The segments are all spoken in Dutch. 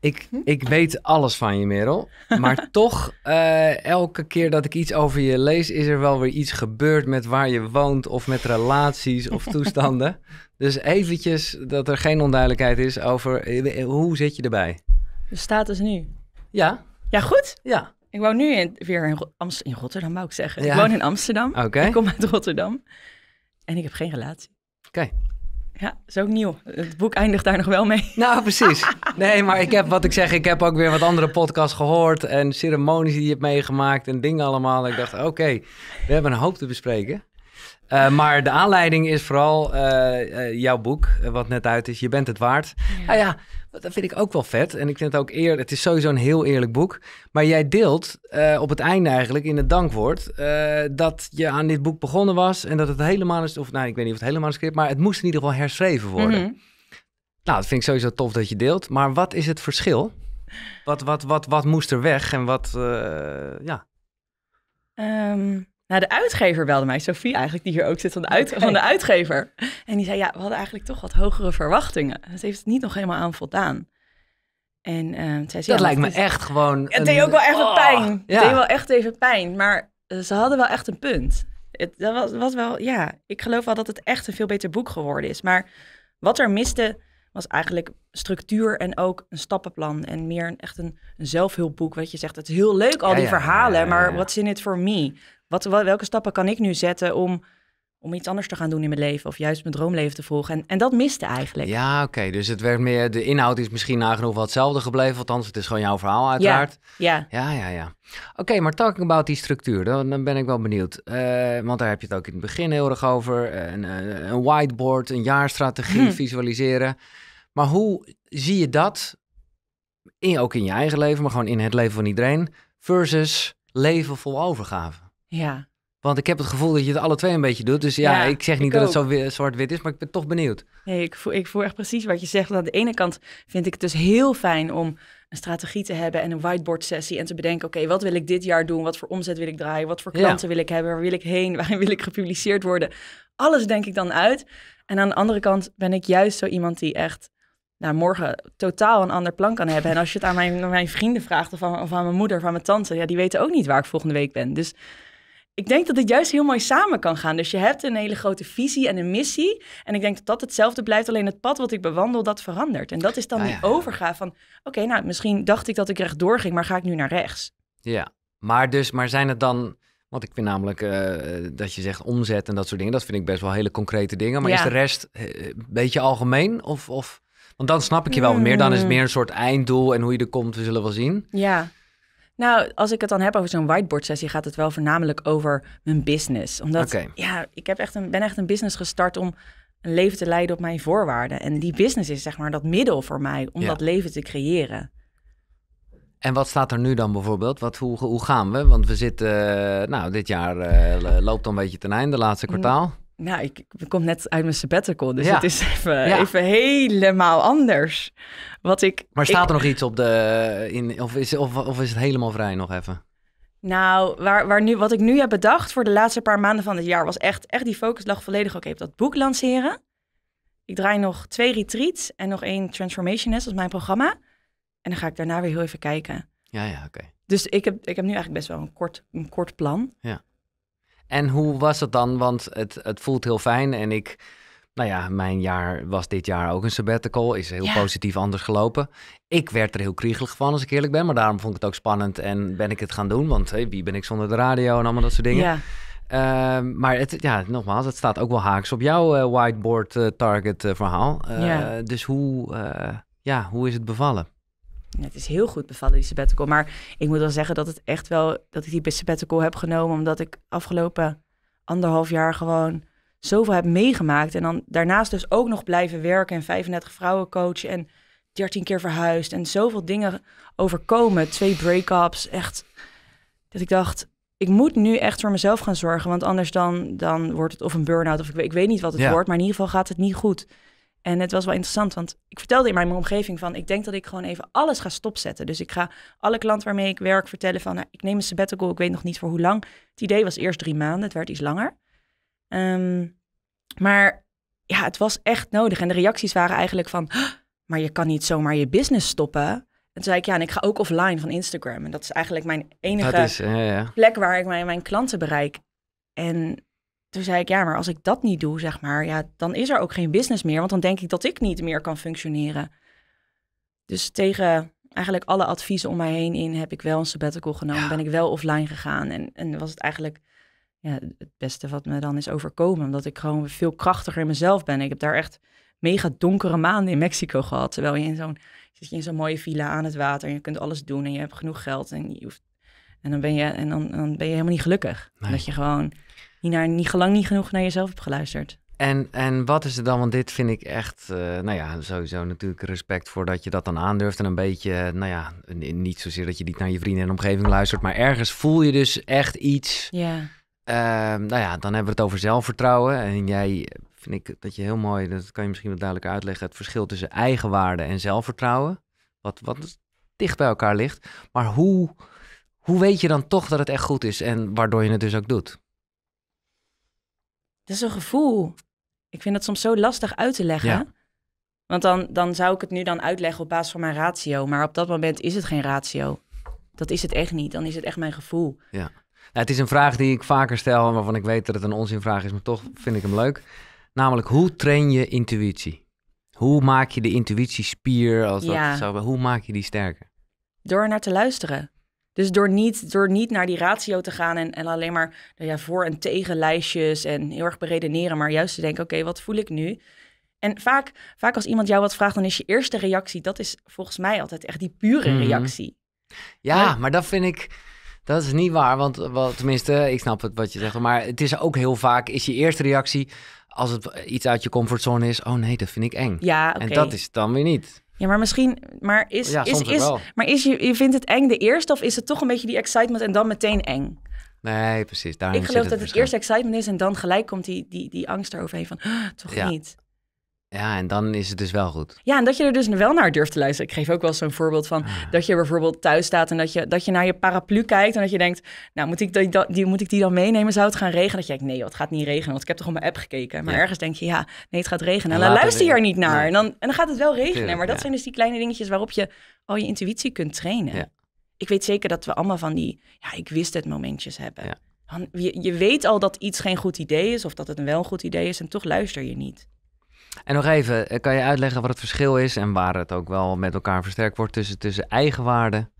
Ik, hm? ik weet alles van je, Merel. Maar toch, eh, elke keer dat ik iets over je lees, is er wel weer iets gebeurd met waar je woont of met relaties of toestanden. dus eventjes dat er geen onduidelijkheid is over eh, hoe zit je erbij? De status nu? Ja. Ja, goed? Ja. Ik woon nu in, weer in, Rotterdam, wou ik zeggen. Ik woon in Amsterdam. Oké. Ik kom uit Rotterdam. En ik heb geen relatie. Oké. Ja, is ook nieuw. Het boek eindigt daar nog wel mee. Nou, precies. Nee, maar ik heb wat ik zeg, ik heb ook weer wat andere podcasts gehoord en ceremonies die je hebt meegemaakt en dingen allemaal. Ik dacht, oké, we hebben een hoop te bespreken. Eh, maar de aanleiding is vooral eh, eh, jouw boek, wat net uit is. Je bent het waard. Ja. Ah ja, dat vind ik ook wel vet. En ik vind het ook eerlijk Het is sowieso een heel eerlijk boek. Maar jij deelt eh, op het einde eigenlijk in het dankwoord. Eh, dat je aan dit boek begonnen was. En dat het helemaal is. Of nou, ik weet niet of het helemaal script. Maar het moest in ieder geval herschreven worden. Mhm. Nou, dat vind ik sowieso tof dat je deelt. Maar wat is het verschil? Wat, wat, wat, wat moest er weg en wat. Eh, ja. Ehm, nou, de uitgever belde mij, Sophie eigenlijk, die hier ook zit van de, uit, van de uitgever. En die zei, ja, we hadden eigenlijk toch wat hogere verwachtingen. Het dus heeft het niet nog helemaal aan voldaan. En zij ehm, zei, dat lijkt me echt gewoon... Het deed ook wel echt oh. pijn. Het deed wel echt even pijn, maar eh, ze hadden wel echt een punt. Het, dat was, was wel, ja, ik geloof wel dat het echt een veel beter boek geworden is. Maar wat er miste was eigenlijk structuur en ook een stappenplan. En meer echt een, zelfhulpboek. Wat je zegt, het is heel leuk al die verhalen, ja, maar what's in it for me? Wat, welke stappen kan ik nu zetten om, om iets anders te gaan doen in mijn leven? Of juist mijn droomleven te volgen? En, en dat miste eigenlijk. Ja, oké. Dus het werd meer, de inhoud is misschien nagenoeg wel hetzelfde gebleven. Althans, het is gewoon jouw verhaal uiteraard. Ja, ja, ja. ja, Oké, maar talking about die structuur, dan, ben ik wel benieuwd. Eh, want daar heb je het ook in het begin heel erg over. Eh, een, eh, een whiteboard, een jaarstrategie, mhm. visualiseren. Maar hoe zie je dat, in, ook in je eigen leven, maar gewoon in het leven van iedereen, versus leven vol overgave? Ja. Want ik heb het gevoel dat je het alle twee een beetje doet. Dus ja, ik zeg niet dat het zo zwart-wit is, maar ik ben toch benieuwd. Nee, ik voel, ik voel echt precies wat je zegt. aan de ene kant vind ik het dus heel fijn om een strategie te hebben en een whiteboard sessie en te bedenken, oké, wat wil ik dit jaar doen? Wat voor omzet wil ik draaien? Wat voor klanten wil ik hebben? Waar wil ik heen? Waarin wil ik gepubliceerd worden? Alles denk ik dan uit. En aan de andere kant ben ik juist zo iemand die echt nou, morgen totaal een ander plan kan hebben. En als je het aan mijn, mijn vrienden vraagt of aan, of aan mijn moeder of aan mijn tante, ja, die weten ook niet waar ik volgende week ben. Dus ik denk dat het juist heel mooi samen kan gaan. Dus je hebt een hele grote visie en een missie. En ik denk dat dat hetzelfde blijft. Alleen het pad wat ik bewandel, dat verandert. En dat is dan ah, die overgaaf van... Oké, nou, misschien dacht ik dat ik rechtdoor ging, maar ga ik nu naar rechts? Ja, maar, dus, maar zijn het dan... Want ik vind namelijk eh, dat je zegt omzet en dat soort dingen. Dat vind ik best wel hele concrete dingen. Maar is de rest eh, een beetje algemeen? Of, of, want dan snap ik je wel mm. meer. Dan is het hmm. meer een soort einddoel en hoe je er komt, we zullen wel zien. Ja. Nou, als ik het dan heb over zo'n whiteboard sessie, gaat het wel voornamelijk over mijn business. Omdat ja, ik heb echt een, ben echt een business gestart om een leven te leiden op mijn voorwaarden. En die business is zeg maar dat middel voor mij om dat leven te creëren. En wat staat er nu dan bijvoorbeeld? Wat, hoe, hoe gaan we? Want we zitten, eh, nou, dit jaar eh, loopt al een beetje ten einde, laatste mm. kwartaal nou, ik, ik, kom net uit mijn sabbatical, dus het is even, even, helemaal anders. Wat ik, maar staat er nog iets op de. In, of, is, of, of is het helemaal vrij nog even? Nou, waar, waar nu, wat ik nu heb bedacht voor de laatste paar maanden van het jaar was echt, echt die focus lag volledig oké okay, op dat boek lanceren. Ik draai nog twee retreats en nog één transformation als mijn programma. En dan ga ik daarna weer heel even kijken. Ja, ja, oké. Dus ik heb, ik heb nu eigenlijk best wel een kort, een kort plan. Ja. En hoe was het dan? Want het, het voelt heel fijn en ik... Nou ja, mijn jaar was dit jaar ook een sabbatical. Is heel positief anders gelopen. Ik werd er heel kriegelig van, als ik eerlijk ben. Maar daarom vond ik het ook spannend en ben ik het gaan doen. Want wie ben ik zonder de radio en allemaal dat soort dingen. Ehm, maar het, ja, nogmaals, het staat ook wel haaks op jouw eh, whiteboard eh, target eh, verhaal. Dus hoe, ja, hoe is het bevallen? het is heel goed bevallen, die sabbatical. Maar ik moet wel zeggen dat het echt wel dat ik die sabbatical heb genomen. Omdat ik afgelopen anderhalf jaar gewoon zoveel heb meegemaakt. En dan daarnaast dus ook nog blijven werken en 35 vrouwen coachen en 13 keer verhuisd. En zoveel dingen overkomen. Twee break-ups. Echt. Dat ik dacht, ik moet nu echt voor mezelf gaan zorgen. Want anders dan, dan wordt het of een burn-out of ik, ik weet niet wat het wordt. Maar in ieder geval gaat het niet goed. En het was wel interessant, want ik vertelde in mijn omgeving van... ik denk dat ik gewoon even alles ga stopzetten. Dus ik ga alle klanten waarmee ik werk vertellen van... Nou, ik neem een sabbatical, ik weet nog niet voor hoe lang. Het idee was eerst drie maanden, het werd iets langer. Ehm, maar ja, het was echt nodig. En de reacties waren eigenlijk van... maar je kan niet zomaar je business stoppen. En toen zei ik, ja, en ik ga ook offline van Instagram. En dat is eigenlijk mijn enige is, ja, ja. plek waar ik mijn klanten bereik. En toen zei ik, ja, maar als ik dat niet doe, zeg maar, ja, dan is er ook geen business meer. Want dan denk ik dat ik niet meer kan functioneren. Dus tegen eigenlijk alle adviezen om mij heen in heb ik wel een sabbatical genomen. Ben ik wel offline gegaan. En, en was het eigenlijk ja, het beste wat me dan is overkomen. Omdat ik gewoon veel krachtiger in mezelf ben. Ik heb daar echt mega donkere maanden in Mexico gehad. Terwijl je in zo'n zit in zo'n mooie villa aan het water en je kunt alles doen en je hebt genoeg geld en je hoeft en dan ben je en dan, dan ben je helemaal niet gelukkig. Dat je gewoon die naar, niet lang niet genoeg naar jezelf hebt geluisterd. En, en wat is het dan? Want dit vind ik echt, eh, nou ja, sowieso natuurlijk respect voor dat je dat dan aandurft. En een beetje, eh, nou ja, niet zozeer dat je niet naar je vrienden en omgeving luistert, maar ergens voel je dus echt iets. Ja. Ehm, nou ja, dan hebben we het over zelfvertrouwen. En jij eh, vind ik dat je heel mooi, dat kan je misschien wat duidelijker uitleggen, het verschil tussen eigenwaarde en zelfvertrouwen. Wat, wat dus dicht bij elkaar ligt. Maar hoe, hoe weet je dan toch dat het echt goed is en waardoor je het dus ook doet? Dat is een gevoel. Ik vind dat soms zo lastig uit te leggen. Want dan, dan zou ik het nu dan uitleggen op basis van mijn ratio. Maar op dat moment is het geen ratio. Dat is het echt niet. Dan is het echt mijn gevoel. Ja. Nou, het is een vraag die ik vaker stel, waarvan ik weet dat het een onzinvraag is, maar toch vind ik hem leuk. Namelijk, hoe train je intuïtie? Hoe maak je de intuïtiespier, als dat zou hoe maak je die sterker? Door naar te luisteren. Dus door niet, door niet naar die ratio te gaan en, en alleen maar nou ja, voor- en tegenlijstjes en heel erg beredeneren, maar juist te denken, oké, wat voel ik nu? En vaak, vaak als iemand jou wat vraagt, dan is je eerste reactie, dat is volgens mij altijd echt die pure mhm. reactie. Ja, maar, dat vind ik... Dat is niet waar, want wel, tenminste, ik snap het wat je zegt. Maar het is ook heel vaak, is je eerste reactie als het iets uit je comfortzone is, oh nee, dat vind ik eng. Ja, En dat is het dan weer niet. Ja, maar misschien, maar is, is, is, maar is je, je vindt het eng de eerste of is het toch een beetje die excitement en dan meteen eng? Nee, precies. ik geloof dat het, het eerst excitement is en dan gelijk komt die, die, die angst eroverheen van, ah, toch niet. Ja, en dan is het dus wel goed. Ja, en dat je er dus wel naar durft te luisteren. Ik geef ook wel zo'n voorbeeld van ah. dat je bijvoorbeeld thuis staat en dat je, dat je naar je paraplu kijkt en dat je denkt, nou moet ik die, die, moet ik die dan meenemen? Zou het gaan regenen? Dat je denkt, nee, joh, het gaat niet regenen, want ik heb toch op mijn app gekeken. Maar ergens denk je, ja, nee, het gaat regenen. En dan luister je er niet naar. En, dan, gaat het wel regenen. maar dat zijn dus die kleine dingetjes waarop je al je intuïtie kunt trainen. Ik weet zeker dat we allemaal van die, ja, ik wist het momentjes hebben. je weet al dat iets geen goed idee is of dat het wel een goed idee is en toch luister je niet. En nog even, eh, kan je uitleggen wat het verschil is en waar het ook wel met elkaar versterkt wordt tussen, tussen eigenwaarde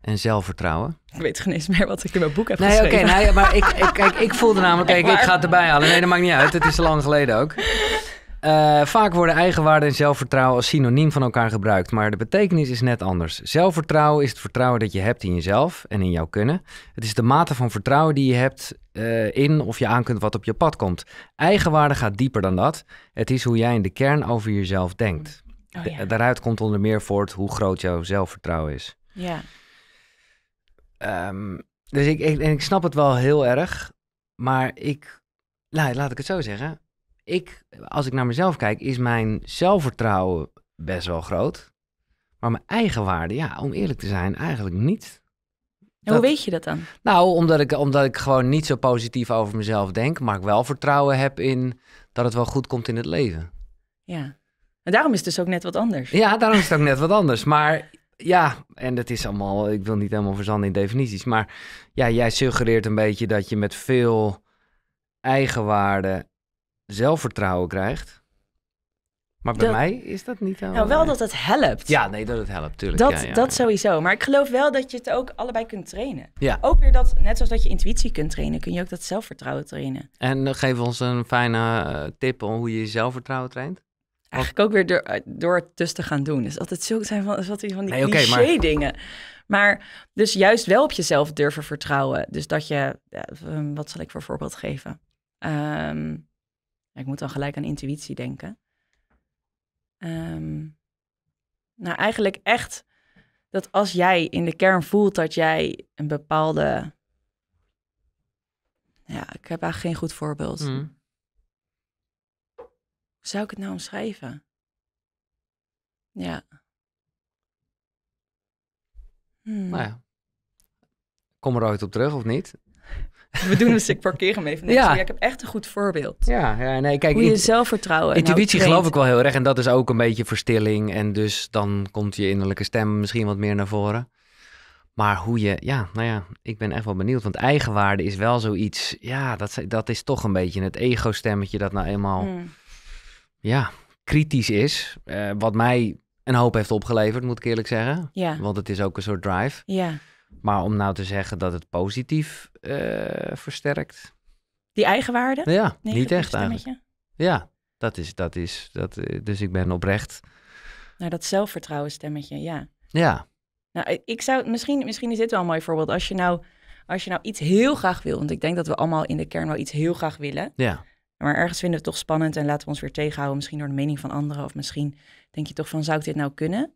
en zelfvertrouwen? Ik weet geen eens meer wat ik in mijn boek heb nee, geschreven. Nee, nou oké, maar ik, ik, kijk, ik voelde namelijk, kijk, ik ga het erbij halen. Nee, dat maakt niet uit, het is lang geleden ook. Eh, vaak worden eigenwaarde en zelfvertrouwen als synoniem van elkaar gebruikt, maar de betekenis is net anders. Zelfvertrouwen is het vertrouwen dat je hebt in jezelf en in jouw kunnen. Het is de mate van vertrouwen die je hebt eh, in of je aan kunt wat op je pad komt. Eigenwaarde gaat dieper dan dat. Het is hoe jij in de kern over jezelf denkt. Oh, daaruit komt onder meer voort hoe groot jouw zelfvertrouwen is. Ja. Ehm, dus ik, en ik snap het wel heel erg, maar ik, laat ik het zo zeggen ik, als ik naar mezelf kijk, is mijn zelfvertrouwen best wel groot. Maar mijn eigen waarde, ja, om eerlijk te zijn, eigenlijk niet. en hoe weet je dat dan? Nou, omdat ik, omdat ik gewoon niet zo positief over mezelf denk, maar ik wel vertrouwen heb in dat het wel goed komt in het leven. Ja. En daarom is het dus ook net wat anders. Ja, daarom is het ook net wat anders. Maar ja, en dat is allemaal, ik wil niet helemaal verzanden in definities, maar ja, jij suggereert een beetje dat je met veel eigenwaarde zelfvertrouwen krijgt. Maar bij mij is dat niet al. Nou, wel eh, dat het helpt. Ja, nee, dat het helpt, tuurlijk. Dat, dat sowieso. Maar ik geloof wel dat je het ook allebei kunt trainen. Ja. Ook weer dat, net zoals dat je intuïtie kunt trainen, kun je ook dat zelfvertrouwen trainen. En eh, geef ons een fijne eh, tip om hoe je zelfvertrouwen traint. Eigenlijk ook weer door, door het dus te gaan doen. Dus altijd zulke zijn van, wat die, van die cliché dingen. Maar... dus juist wel op jezelf durven vertrouwen. Dus dat je, wat zal ik voor voorbeeld geven? Ehm, ik moet dan gelijk aan intuïtie denken. Ehm, nou, eigenlijk echt dat als jij in de kern voelt dat jij een bepaalde. Ja, ik heb eigenlijk geen goed voorbeeld. Mm. Zou ik het nou omschrijven? Ja. Hmm. Nou ja. Kom er ooit op terug of niet? We doen dus, ik parkeer hem even. ja. ik heb echt een goed voorbeeld. Ja, ja nee, kijk. Hoe je zelfvertrouwen Intuïtie geloof ik wel heel erg. En dat is ook een beetje verstilling. En dus dan komt je innerlijke stem misschien wat meer naar voren. Maar hoe je, ja, nou ja, ik ben echt wel benieuwd. Want eigenwaarde is wel zoiets, ja, dat, dat is toch een beetje het ego-stemmetje dat nou eenmaal, hmm. ja, kritisch is. Eh, wat mij een hoop heeft opgeleverd, moet ik eerlijk zeggen. Ja. Want het is ook een soort drive. Ja. Maar om nou te zeggen dat het positief eh, versterkt. Die eigenwaarde? Ja, niet echt eigenlijk. Ja, dat is, dat is, dat, eh, dus ik ben oprecht. Nou, dat zelfvertrouwen stemmetje, ja. Ja. Nou, ik zou, misschien, misschien is dit wel een mooi voorbeeld. Als je nou, als je nou iets heel graag wil, want ik denk dat we allemaal in de kern wel iets heel graag willen. Ja. Maar ergens vinden we het toch spannend en laten we ons weer tegenhouden. Misschien door de mening van anderen. Of misschien denk je toch van, zou ik dit nou kunnen?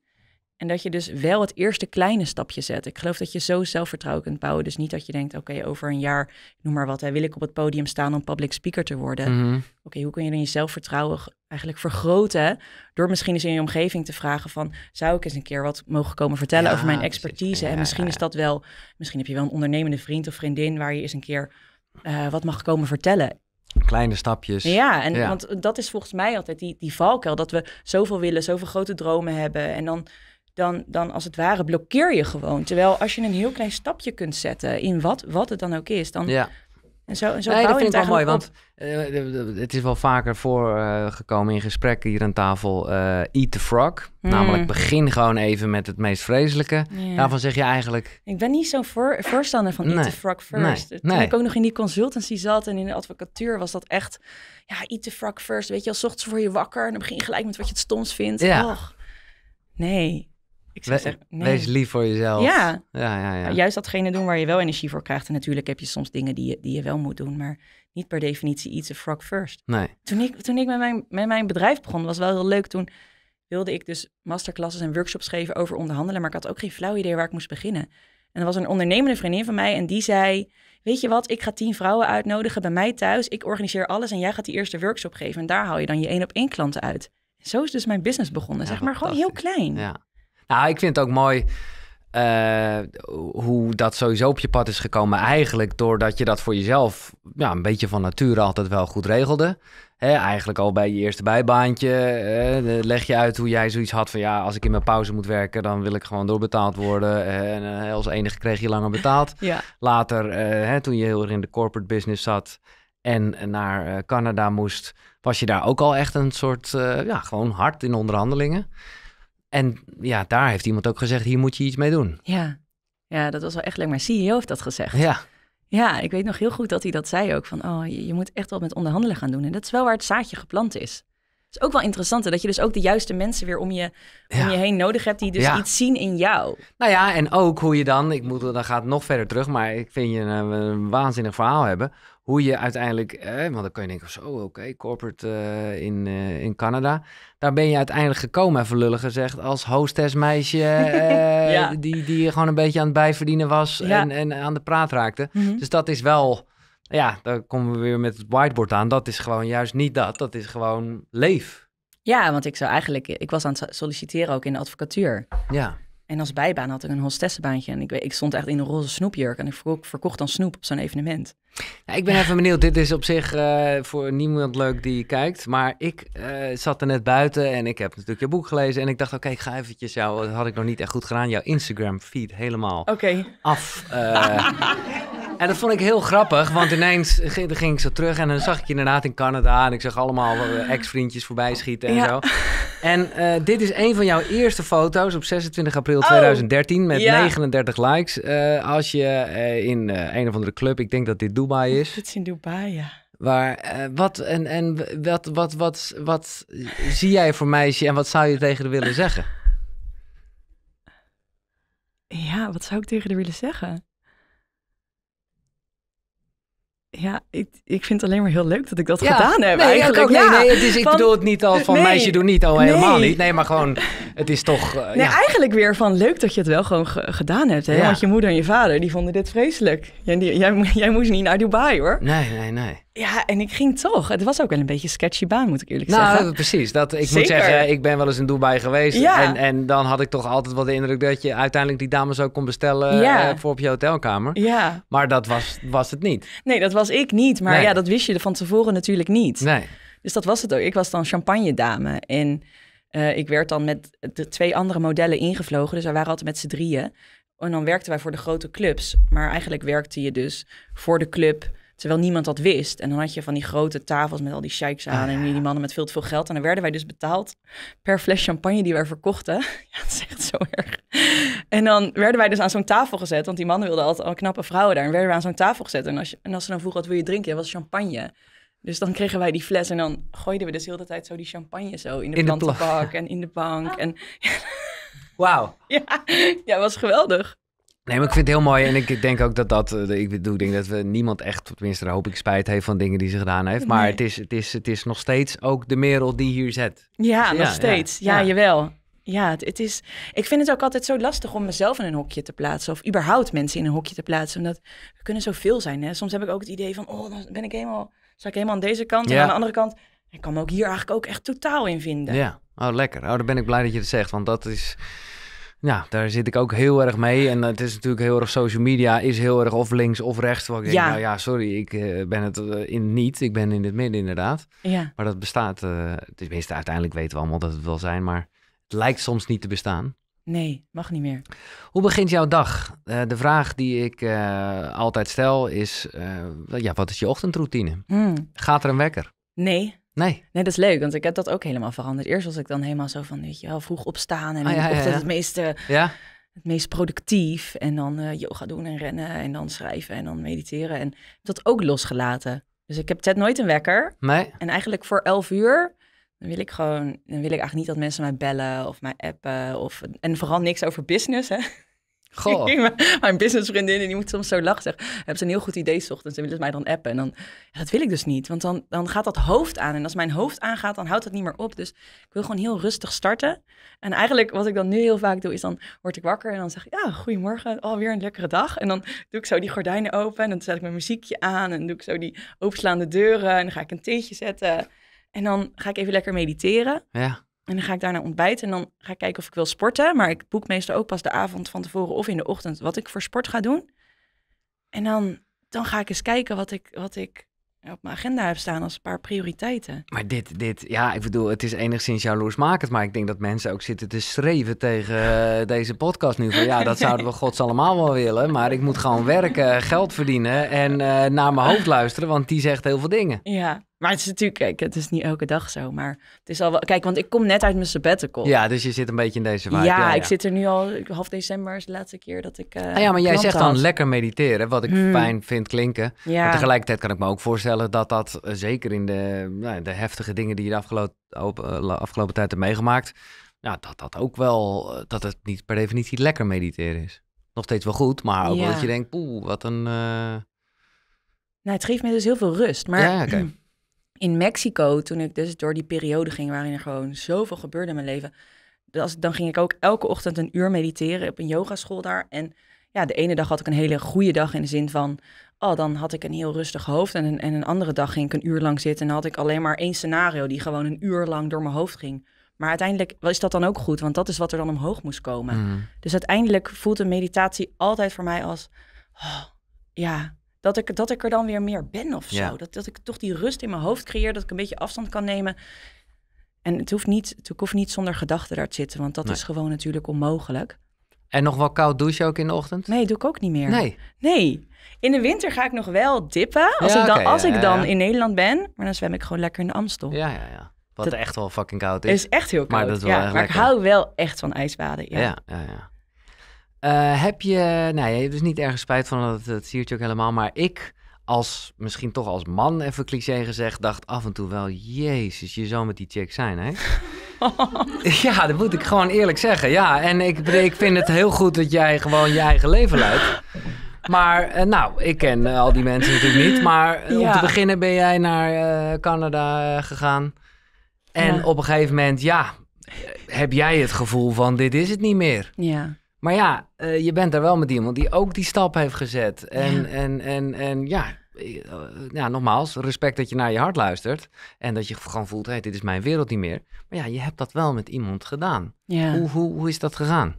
En dat je dus wel het eerste kleine stapje zet. Ik geloof dat je zo zelfvertrouwen kunt bouwen. Dus niet dat je denkt, oké, over een jaar, noem maar wat, hè, wil ik op het podium staan om public speaker te worden. Mhm. Oké, hoe kun je dan je zelfvertrouwen eigenlijk vergroten? Door misschien eens in je omgeving te vragen van, zou ik eens een keer wat mogen komen vertellen over mijn expertise? en misschien is dat wel, misschien heb je wel een ondernemende vriend of vriendin waar je eens een keer eh, wat mag komen vertellen. Kleine stapjes. Ja, en want dat is volgens mij altijd die, die valkuil. Dat we zoveel willen, zoveel grote dromen hebben. En dan dan, dan als het ware blokkeer je gewoon. Terwijl als je een heel klein stapje kunt zetten in wat, wat het dan ook is, dan... En zo, en zo nee, dat vind ik wel mooi, want eh, het is wel vaker voorgekomen in gesprekken hier aan tafel. Eh, eat the frog. Hmm. Namelijk begin gewoon even met het meest vreselijke. Daarvan zeg je eigenlijk... Ik ben niet zo'n voor, voorstander van nee. eat the frog first. Toen ik ook nog in die consultancy zat en in de advocatuur was dat echt... Ja, eat the frog first. Weet je, als ochtends voor je wakker en dan begin je gelijk met wat je het stoms vindt. Ja. Och, nee, Wees lief voor jezelf. Ja. Ja, ja, ja. Nou, juist datgene doen waar je wel energie voor krijgt. En natuurlijk heb je soms dingen die je, die je wel moet doen. Maar niet per definitie iets a frog first. Nee. Toen ik, toen ik met, mijn, met mijn bedrijf begon, was wel heel leuk. Toen wilde ik dus masterclasses en workshops geven over onderhandelen. Maar ik had ook geen flauw idee waar ik moest beginnen. En er was een ondernemende vriendin van mij en die zei... Weet je wat, ik ga tien vrouwen uitnodigen bij mij thuis. Ik organiseer alles en jij gaat die eerste workshop geven. En daar haal je dan je één op één klanten uit. Zo is dus mijn business begonnen. zeg maar gewoon heel klein. Ja. Nou, ik vind het ook mooi eh, hoe dat sowieso op je pad is gekomen. Eigenlijk doordat je dat voor jezelf ja, een beetje van nature altijd wel goed regelde. eigenlijk al bij je eerste bijbaantje eh, leg je uit hoe jij zoiets had van... ja, als ik in mijn pauze moet werken, dan wil ik gewoon doorbetaald worden. Eh, en als enige kreeg je langer betaald. Ja. Later, toen je heel erg in de corporate business zat en naar Canada moest... was je daar ook al echt een soort, ja, gewoon hard in onderhandelingen. En ja, daar heeft iemand ook gezegd, hier moet je iets mee doen. Ja, ja dat was wel echt leuk. Maar CEO heeft dat gezegd. Ja. Ja, ik weet nog heel goed dat hij dat zei ook. Van, oh, je, moet echt wat met onderhandelen gaan doen. En dat is wel waar het zaadje geplant is. Het is ook wel interessant dat je dus ook de juiste mensen weer om je, om je heen nodig hebt die dus iets zien in jou. Nou ja, en ook hoe je dan, ik moet, dan gaat nog verder terug, maar ik vind je een waanzinnig verhaal hebben hoe je uiteindelijk, eh, want dan kun je denken, zo, oké, corporate eh, in, eh, in Canada. Daar ben je uiteindelijk gekomen, even lullig gezegd, als hostessmeisje uh, die, die gewoon een beetje aan het bijverdienen was en, en aan de praat raakte. Mhm. Dus dat is wel, ja, daar komen we weer met het whiteboard aan. Dat is gewoon juist niet dat, dat is gewoon leef. Ja, want ik zou eigenlijk, ik was aan het solliciteren ook in de advocatuur. Ja. En als bijbaan had ik een hostessenbaantje. En ik, ik stond echt in een roze snoepjurk. En ik verkocht, dan snoep op zo'n evenement. ik ben even benieuwd. Dit is op zich eh, voor niemand leuk die kijkt. Maar ik eh, zat er net buiten en ik heb natuurlijk je boek gelezen. En ik dacht, oké, ik ga eventjes jou... Dat had ik nog niet echt goed gedaan. Jouw Instagram feed helemaal af. Uh, En dat vond ik heel grappig, want ineens ging, ik zo terug en dan zag ik je inderdaad in Canada en ik zag allemaal ex-vriendjes voorbij schieten en zo. En eh, dit is een van jouw eerste foto's op 26 april 2013 met 39 likes. Eh, als je eh, in een of andere club, ik denk dat dit Dubai is. Het is in Dubai, ja. Waar, wat, en, en wat, wat, wat, wat zie jij voor meisje en wat zou je tegen haar willen zeggen? Ja, wat zou ik tegen haar willen zeggen? ja, ik, ik vind het alleen maar heel leuk dat ik dat gedaan heb nee, eigenlijk. nee, ik doe bedoel het niet al van meisje doe niet al helemaal niet. Nee, maar gewoon, het is toch... Eh, nee, eigenlijk weer van leuk dat je het wel gewoon gedaan hebt. Hè? Want je moeder en je vader, die vonden dit vreselijk. die, jij, jij moest niet naar Dubai hoor. Nee, nee, nee. Ja, en ik ging toch. Het was ook wel een beetje een sketchy baan, moet ik eerlijk nou, zeggen. Nou, precies. Dat, ik moet zeggen, ik ben wel eens in Dubai geweest. Ja. En, en dan had ik toch altijd wel de indruk dat je uiteindelijk die dames ook kon bestellen ja. Eh, voor op je hotelkamer. Ja. Maar dat was, was het niet. Nee, dat was ik niet. Maar ja, dat wist je van tevoren natuurlijk niet. Nee. Dus dat was het ook. Ik was dan champagne-dame. En eh, ik werd dan met de twee andere modellen ingevlogen. Dus wij waren altijd met z'n drieën. En dan werkten wij voor de grote clubs. Maar eigenlijk werkte je dus voor de club Terwijl niemand dat wist. En dan had je van die grote tafels met al die shikes aan. Ah, en die mannen met veel te veel geld. En dan werden wij dus betaald per fles champagne die wij verkochten. Ja, dat is echt zo erg. En dan werden wij dus aan zo'n tafel gezet. Want die mannen wilden altijd al knappe vrouwen daar. En werden we aan zo'n tafel gezet. En als, je, en als ze dan vroegen, wat wil je drinken? Dat was champagne. Dus dan kregen wij die fles en dan gooiden we dus heel de tijd zo die champagne zo in de in en in de bank. En, Wauw. Ja, ja, was geweldig. Nee, maar ik vind het heel mooi. En ik denk ook dat dat. Eh, ik bedoel, ik denk dat we niemand echt, tenminste, daar hoop ik spijt heeft van dingen die ze gedaan heeft. Maar het, is, het, is, het is nog steeds ook de merel die hier zet. Ja, dus nog steeds. Ja, jawel. Ja, het, is. Ik vind het ook altijd zo lastig om mezelf in een hokje te plaatsen. Of überhaupt mensen in een hokje te plaatsen. Omdat we kunnen zoveel zijn. Hè? Soms heb ik ook het idee van: oh, dan ben ik helemaal. zou ik helemaal aan deze kant. En aan de andere kant. Ik kan me ook hier eigenlijk ook echt totaal in vinden. Ja, oh, lekker. Oh, daar ben ik blij dat je het zegt. Want dat is. Ja, daar zit ik ook heel erg mee. En het is natuurlijk heel erg social media, is heel erg of links of rechts. Waar ik denk, nou ja, sorry, ik eh, ben het eh, in niet. Ik ben in het midden inderdaad. Ja. Maar dat bestaat, uh, tenminste uiteindelijk weten we allemaal dat het wel zijn. Maar het lijkt soms niet te bestaan. Nee, mag niet meer. Hoe begint jouw dag? de vraag die ik altijd stel is, ja, wat is je ochtendroutine? Hmm. Gaat er een wekker? Nee, Nee. Nee, dat is leuk, want ik heb dat ook helemaal veranderd. Eerst was ik dan helemaal zo van, weet je wel, vroeg opstaan en ah, ja, het meeste... Ja het meest productief. En dan uh, yoga doen en rennen en dan schrijven en dan mediteren. En dat ook losgelaten. Dus ik heb Ted nooit een wekker. Nee. En eigenlijk voor elf uur dan wil ik gewoon, dan wil ik eigenlijk niet dat mensen mij bellen of mij appen. Of, en vooral niks over business. Hè? Goh. mijn, businessvriendin en die moet soms zo lachen zeg, Hebben ze een heel goed idee s ochtends en willen ze mij dan appen. En dan, ja, dat wil ik dus niet, want dan, dan gaat dat hoofd aan. En als mijn hoofd aangaat, dan houdt dat niet meer op. Dus ik wil gewoon heel rustig starten. En eigenlijk wat ik dan nu heel vaak doe, is dan word ik wakker en dan zeg ik, ja, goedemorgen, alweer een lekkere dag. En dan doe ik zo die gordijnen open en dan zet ik mijn muziekje aan. En doe ik zo die openslaande deuren en dan ga ik een theetje zetten. En dan ga ik even lekker mediteren. Ja. En dan ga ik daarna ontbijten en dan ga ik kijken of ik wil sporten. Maar ik boek meestal ook pas de avond van tevoren of in de ochtend wat ik voor sport ga doen. En dan, dan ga ik eens kijken wat ik, wat ik op mijn agenda heb staan als een paar prioriteiten. Maar dit, dit, ja, ik bedoel, het is enigszins jaloersmakend. Maar ik denk dat mensen ook zitten te schreven tegen eh, deze podcast nu. Van, ja, dat zouden we gods allemaal wel willen. Maar ik moet gewoon werken, geld verdienen en eh, naar mijn hoofd luisteren. Want die zegt heel veel dingen. Ja, maar het is natuurlijk, kijk, het is niet elke dag zo. Maar het is al wel, kijk, want ik kom net uit mijn sabbatical. Ja, dus je zit een beetje in deze waarde. Ja, ik zit er nu al, half december is de laatste keer dat ik. Eh, ah ja, maar jij zegt dan lekker mediteren, wat ik hmm. fijn vind klinken. Ja. Maar tegelijkertijd kan ik me ook voorstellen dat dat eh, zeker in de, nou, de heftige dingen die je de afgelopen, eh, afgelopen tijd hebt meegemaakt, ja, dat dat ook wel, dat het niet per definitie lekker mediteren is. Nog steeds wel goed, maar ook dat je denkt, poeh, wat een. Nou, het geeft me dus heel veel rust. Maar ja, okay. in Mexico, toen ik dus door die periode ging waarin er gewoon zoveel gebeurde in mijn leven, dan ging ik ook elke ochtend een uur mediteren op een yogaschool daar. En ja, de ene dag had ik een hele goede dag in de zin van, oh, dan had ik een heel rustig hoofd. En een, en een andere dag ging ik een uur lang zitten en had ik alleen maar één scenario die gewoon een uur lang door mijn hoofd ging. Maar uiteindelijk is dat dan ook goed, want dat is wat er dan omhoog moest komen. Mhm. Dus uiteindelijk voelt een meditatie altijd voor mij als, oh, ja, dat ik, dat ik er dan weer meer ben of zo. Dat, dat ik toch die rust in mijn hoofd creëer, dat ik een beetje afstand kan nemen. En het hoeft niet, het hoeft niet zonder gedachten daar te zitten, want dat is gewoon natuurlijk onmogelijk. En nog wel koud douchen ook in de ochtend? Nee, doe ik ook niet meer. Nee. Nee. In de winter ga ik nog wel dippen. Als ik dan, als ik dan in Nederland ben. Maar dan zwem ik gewoon lekker in de Amstel. Ja, ja, ja. Wat echt wel fucking koud is. is echt heel koud. Maar, dat maar ik hou wel echt van ijsbaden. ja, ja. ja. Eh, heb je, nou je hebt dus niet ergens spijt van, dat, dat zie je ook helemaal. Maar ik, als misschien toch als man, even cliché gezegd, dacht af en toe wel: Jezus, je zou met die chick zijn, hè? ja, dat moet ik gewoon eerlijk zeggen. Ja, en ik, ik vind het heel goed dat jij gewoon je eigen leven leidt. Maar eh, nou, ik ken eh, al die mensen natuurlijk niet. Maar om te beginnen ben jij naar Canada gegaan. En op een gegeven moment, ja, heb jij het gevoel van dit is het niet meer. Ja. Maar ja, eh, je bent daar wel met iemand die ook die stap heeft gezet. En ja, en, en, en, ja, eh, ja, nogmaals, respect dat je naar je hart luistert. En dat je gewoon voelt, hey, dit is mijn wereld niet meer. Maar ja, je hebt dat wel met iemand gedaan. Hoe, hoe, hoe is dat gegaan?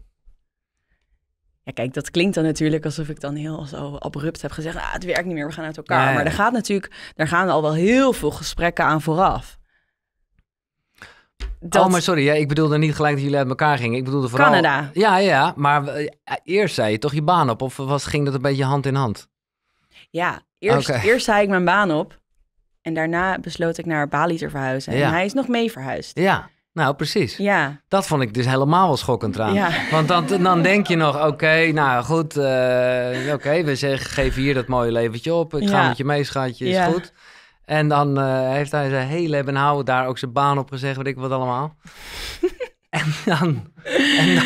Ja, kijk, dat klinkt dan natuurlijk alsof ik dan heel zo abrupt heb gezegd... Ah, het werkt niet meer, we gaan uit elkaar. Maar er, gaat natuurlijk, daar gaan al wel heel veel gesprekken aan vooraf. Oh, maar sorry, ja, ik bedoelde niet gelijk dat jullie uit elkaar gingen. Ik bedoelde vooral... Canada. Ja, ja, maar eh, eerst zei je toch je baan op? Of was, ging dat een beetje hand in hand? Ja, eerst, eerst zei ik mijn baan op. En daarna besloot ik naar Bali te verhuizen. En hij is nog mee verhuisd. Ja, nou precies. Ja. Dat vond ik dus helemaal wel schokkend raar. Ja. Want dan, dan denk je nog, oké, nou goed. Eh, oké, we zeggen, geef hier dat mooie leventje op. Ik ga met je mee, schatje, is goed. En dan eh, heeft hij zijn hele houden daar ook zijn baan op gezegd, wat ik wat allemaal. en dan... En dan...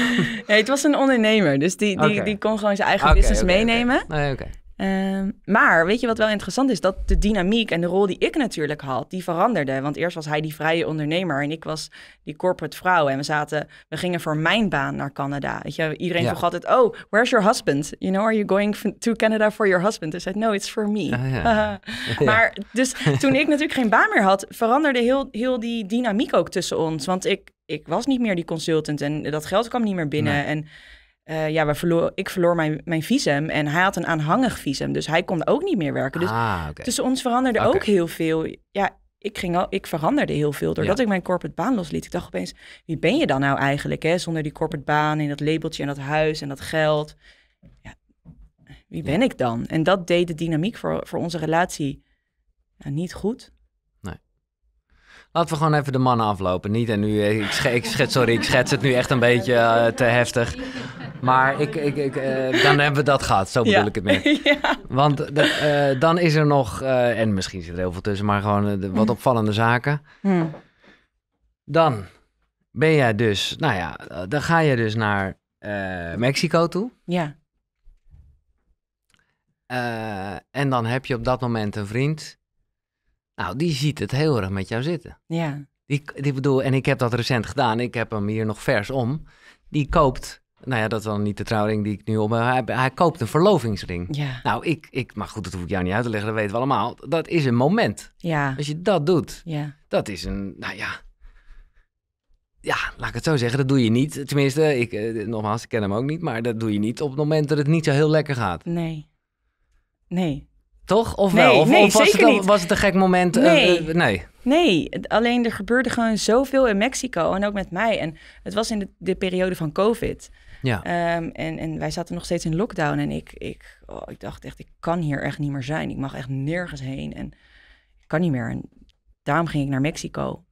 het was een ondernemer, dus die, die, die kon gewoon zijn eigen business meenemen. Nee, oké. Ehm, maar weet je wat wel interessant is? Dat de dynamiek en de rol die ik natuurlijk had, die veranderde. Want eerst was hij die vrije ondernemer en ik was die corporate vrouw. En we zaten, we gingen voor mijn baan naar Canada. Weet je, iedereen vroeg altijd, oh, where's your husband? You know, are you going to Canada for your husband? Ik zei, no, it's for me. Ah, maar dus toen ik natuurlijk geen baan meer had, veranderde heel, heel die dynamiek ook tussen ons. Want ik, ik was niet meer die consultant en dat geld kwam niet meer binnen. En eh, ja, we verloor, ik verloor mijn, mijn visum en hij had een aanhangig visum. Dus hij kon ook niet meer werken. Dus ah, tussen ons veranderde ook heel veel. Ja, ik, ging al, ik veranderde heel veel doordat ik mijn corporate baan losliet. Ik dacht opeens, wie ben je dan nou eigenlijk? Hè? Zonder die corporate baan en dat labeltje en dat huis en dat geld. Ja, wie ben ik dan? En dat deed de dynamiek voor, voor onze relatie niet goed. Laten we gewoon even de mannen aflopen. Niet en nu, eh, ik, ik sorry, ik schets het nu echt een beetje eh, te heftig. Maar ik, ik, ik eh, dan hebben we dat gehad, zo bedoel ik het meer. ja. Want dan is er nog, en misschien zit er heel veel tussen, maar gewoon de, wat hm. opvallende zaken. Hm. Dan ben jij dus, nou ja, dan ga je dus naar Mexico toe. Ja. en dan heb je op dat moment een vriend nou, die ziet het heel erg met jou zitten. Ja. Die, die bedoel, en ik heb dat recent gedaan. Ik heb hem hier nog vers om. Die koopt nou ja, dat is dan niet de trouwring die ik nu om heb. Hij, koopt een verlovingsring. Ja. Nou, ik, ik, maar goed, dat hoef ik jou niet uit te leggen, dat weten we allemaal. Dat is een moment. Ja. Als je dat doet, ja. dat is een, nou ja. Ja, laat ik het zo zeggen, dat doe je niet. Tenminste, ik, eh, nogmaals, ik ken hem ook niet, maar dat doe je niet op het moment dat het niet zo heel lekker gaat. Nee. Nee. Toch? Of wel? Of, was, zeker het, niet. was het een gek moment? Eh, eh, nee. nee. nee. alleen er gebeurde gewoon zoveel in Mexico en ook met mij. En het was in de, de periode van COVID. Ja. Ehm, en, en wij zaten nog steeds in lockdown. En ik, ik, oh, ik dacht echt, ik kan hier echt niet meer zijn. Ik mag echt nergens heen. En ik kan niet meer. En daarom ging ik naar Mexico.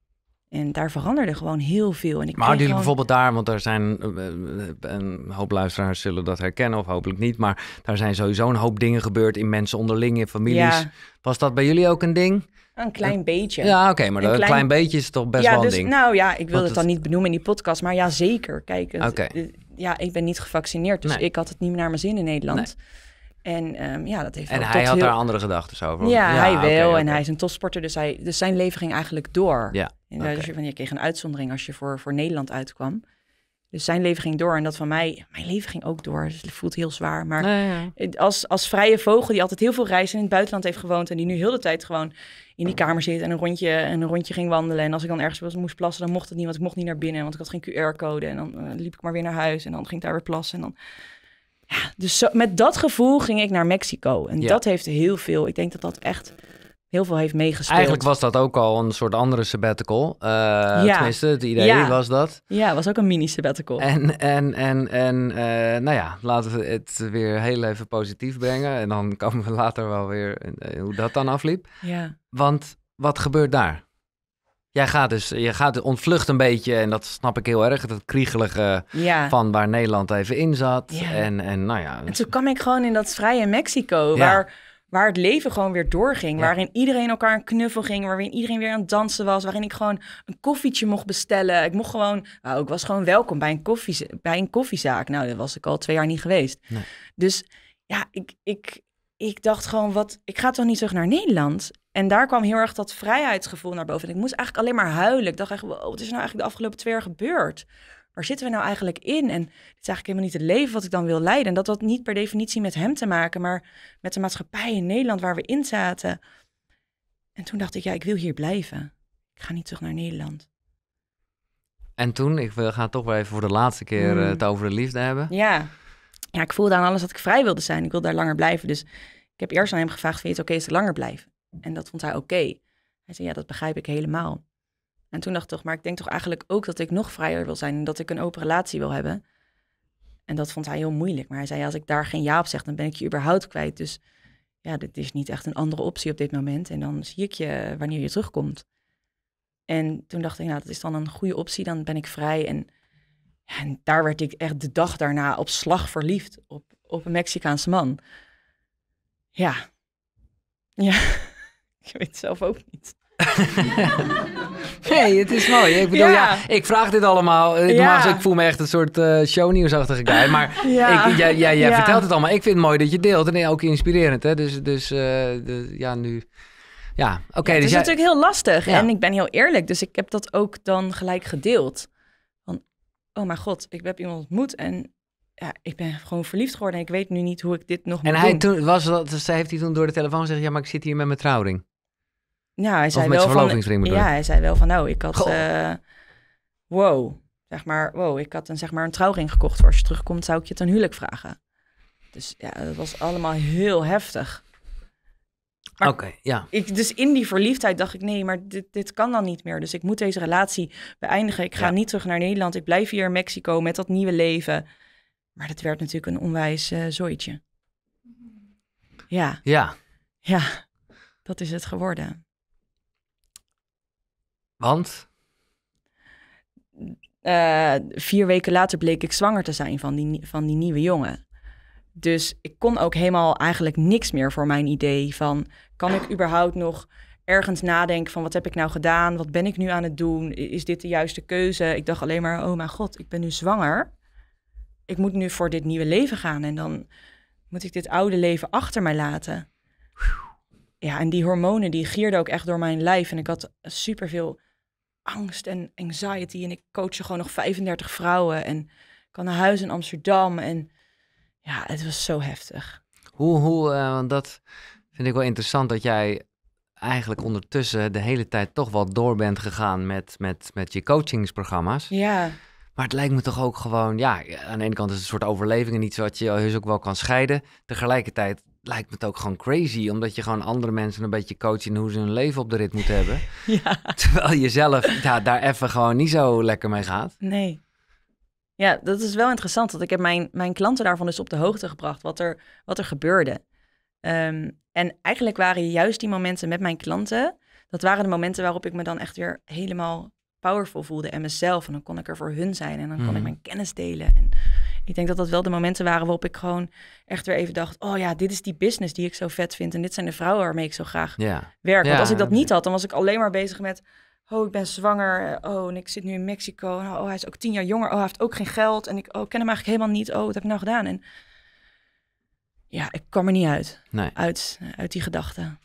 En daar veranderde gewoon heel veel. En ik maar hadden jullie bijvoorbeeld daar, want daar zijn eh, eh, een hoop luisteraars zullen dat herkennen of hopelijk niet, maar daar zijn sowieso een hoop dingen gebeurd in mensen onderling, in families. Was dat bij jullie ook een ding? Een klein beetje. Ja, oké, maar een, klein... beetje is toch best wel een dus, ding. Nou ja, ik wil het dan niet benoemen in die podcast, maar ja, zeker. Kijk, ja, ik ben niet gevaccineerd, dus ik had het niet meer naar mijn zin in Nederland. En ehm, ja, dat heeft En hij had daar andere gedachten over. Ja, ja hij wil. en hij is een topsporter, dus, hij, dus zijn leven ging eigenlijk door. Ja. En okay. dus je, kreeg een uitzondering als je voor, voor Nederland uitkwam. Dus zijn leven ging door en dat van mij, mijn leven ging ook door. Dus het voelt heel zwaar. Maar ja. Als, als vrije vogel die altijd heel veel reizen in het buitenland heeft gewoond en die nu heel de tijd gewoon in die kamer zit en een rondje, een rondje ging wandelen. En als ik dan ergens was, moest plassen, dan mocht het niet, want ik mocht niet naar binnen, want ik had geen QR-code. En dan eh, liep ik maar weer naar huis en dan ging ik daar weer plassen. En dan... Ja, dus met dat gevoel ging ik naar Mexico. En dat heeft heel veel. Ik denk dat dat echt heel veel heeft meegespeeld. Eigenlijk was dat ook al een soort andere sabbatical. Eh, ja. Tenminste, het idee was dat. Ja, was ook een mini-sabbatical. En, en, en, en eh, nou ja, laten we het weer heel even positief brengen. En dan komen we later wel weer eh, hoe dat dan afliep. Ja. Want wat gebeurt daar? Jij gaat dus, je gaat ontvlucht een beetje, en dat snap ik heel erg, dat kriegelige van waar Nederland even in zat. En, en nou ja. En toen kwam ik gewoon in dat vrije Mexico, waar waar het leven gewoon weer doorging. Waarin iedereen elkaar een knuffel ging. Waarin iedereen weer aan het dansen was. Waarin ik gewoon een koffietje mocht bestellen. Ik mocht gewoon... Nou, ik was gewoon welkom bij een, koffie, bij een koffiezaak. Nou, dat was ik al twee jaar niet geweest. Dus ja, ik, ik, ik dacht gewoon, wat, ik ga toch niet terug naar Nederland? En daar kwam heel erg dat vrijheidsgevoel naar boven. En ik moest eigenlijk alleen maar huilen. Ik dacht echt, wat is nou eigenlijk de afgelopen twee jaar gebeurd? waar zitten we nou eigenlijk in? En het is eigenlijk helemaal niet het leven wat ik dan wil leiden. En dat had niet per definitie met hem te maken, maar met de maatschappij in Nederland waar we in zaten. En toen dacht ik, ja, ik wil hier blijven. Ik ga niet terug naar Nederland. En toen, ik wil, ga toch wel even voor de laatste keer hmm. eh, het over de liefde hebben. Ja. ja, ik voelde aan alles dat ik vrij wilde zijn. Ik wil daar langer blijven. Dus ik heb eerst aan hem gevraagd, vind je het oké okay, is langer blijven? En dat vond hij oké. Hij zei, ja, dat begrijp ik helemaal. En toen dacht ik toch, maar ik denk toch eigenlijk ook dat ik nog vrijer wil zijn en dat ik een open relatie wil hebben. En dat vond hij heel moeilijk. Maar hij zei, als ik daar geen ja op zeg, dan ben ik je überhaupt kwijt. Dus ja, dit is niet echt een andere optie op dit moment. En dan zie ik je wanneer je terugkomt. En toen dacht ik, nou, dat is dan een goede optie. Dan ben ik vrij. En, en daar werd ik echt de dag daarna op slag verliefd op, op een Mexicaanse man. Ja. Ja. ik weet het zelf ook niet. Nee, het is mooi. Ik bedoel, ja. ik vraag dit allemaal. Eh, ik, ik voel me echt een soort uh, shownieuwsachtige guy. Maar ik, jij, vertelt het allemaal. Ik vind het mooi dat je deelt. En ook inspirerend. Hè? Dus, dus eh, ja, nu... Ja, oké. het dus is natuurlijk heel lastig. En ik ben heel eerlijk. Dus ik heb dat ook dan gelijk gedeeld. Van, oh mijn god, ik heb iemand ontmoet en ja, ik ben gewoon verliefd geworden en ik weet nu niet hoe ik dit nog en hij Toen, was dat, zij heeft hij toen door de telefoon gezegd, ja, maar ik zit hier met mijn trouwring. Ja, hij zei wel van, Ja, hij zei wel van, nou, ik had... Eh, wow, zeg maar, wow, ik had een, zeg maar, een trouwring gekocht. Voor als je terugkomt, zou ik je ten huwelijk vragen. Dus ja, dat was allemaal heel heftig. Oké, ja. Ik, dus in die verliefdheid dacht ik, nee, maar dit, dit kan dan niet meer. Dus ik moet deze relatie beëindigen. Ik ga niet terug naar Nederland. Ik blijf hier in Mexico met dat nieuwe leven. Maar dat werd natuurlijk een onwijs uh, zooitje. Ja. Ja. Ja, dat is het geworden. Want? Eh, vier weken later bleek ik zwanger te zijn van die, van die nieuwe jongen. Dus ik kon ook helemaal eigenlijk niks meer voor mijn idee van... kan ik überhaupt nog ergens nadenken van wat heb ik nou gedaan? Wat ben ik nu aan het doen? Is dit de juiste keuze? Ik dacht alleen maar, oh mijn god, ik ben nu zwanger. Ik moet nu voor dit nieuwe leven gaan en dan moet ik dit oude leven achter mij laten. Ja, en die hormonen die gierden ook echt door mijn lijf. En ik had superveel angst en anxiety. En ik coach gewoon nog 35 vrouwen. En kan naar huis in Amsterdam. En ja, het was zo heftig. Hoe, hoe uh, want dat vind ik wel interessant dat jij eigenlijk ondertussen de hele tijd toch wel door bent gegaan met, met, met je coachingsprogramma's. Ja. Maar het lijkt me toch ook gewoon, ja, aan de ene kant is het een soort overleving en iets wat je heus ook wel kan scheiden. Tegelijkertijd lijkt me het ook gewoon crazy. Omdat je gewoon andere mensen een beetje coach in hoe ze hun leven op de rit moeten hebben. ja. Terwijl je zelf daar even gewoon niet zo lekker mee gaat. Nee. Ja, dat is wel interessant. Want ik heb mijn, mijn klanten daarvan dus op de hoogte gebracht. Wat er, wat er gebeurde. Ehm, en eigenlijk waren juist die momenten met mijn klanten. Dat waren de momenten waarop ik me dan echt weer helemaal powerful voelde. En mezelf. En dan kon ik er voor hun zijn. En dan kon ik mhm. mijn kennis delen. En ik denk dat dat wel de momenten waren waarop ik gewoon echt weer even dacht: oh ja, dit is die business die ik zo vet vind. En dit zijn de vrouwen waarmee ik zo graag werk. Want als ik dat niet had, dan was ik alleen maar bezig met: oh, ik ben zwanger. Eh, oh, en ik zit nu in Mexico. Oh, hij is ook tien jaar jonger. Oh, hij heeft ook geen geld. En ik oh, ken hem eigenlijk helemaal niet. Oh, wat heb ik nou gedaan? En ja, ik kwam er niet uit. Uit, eh, uit die gedachten.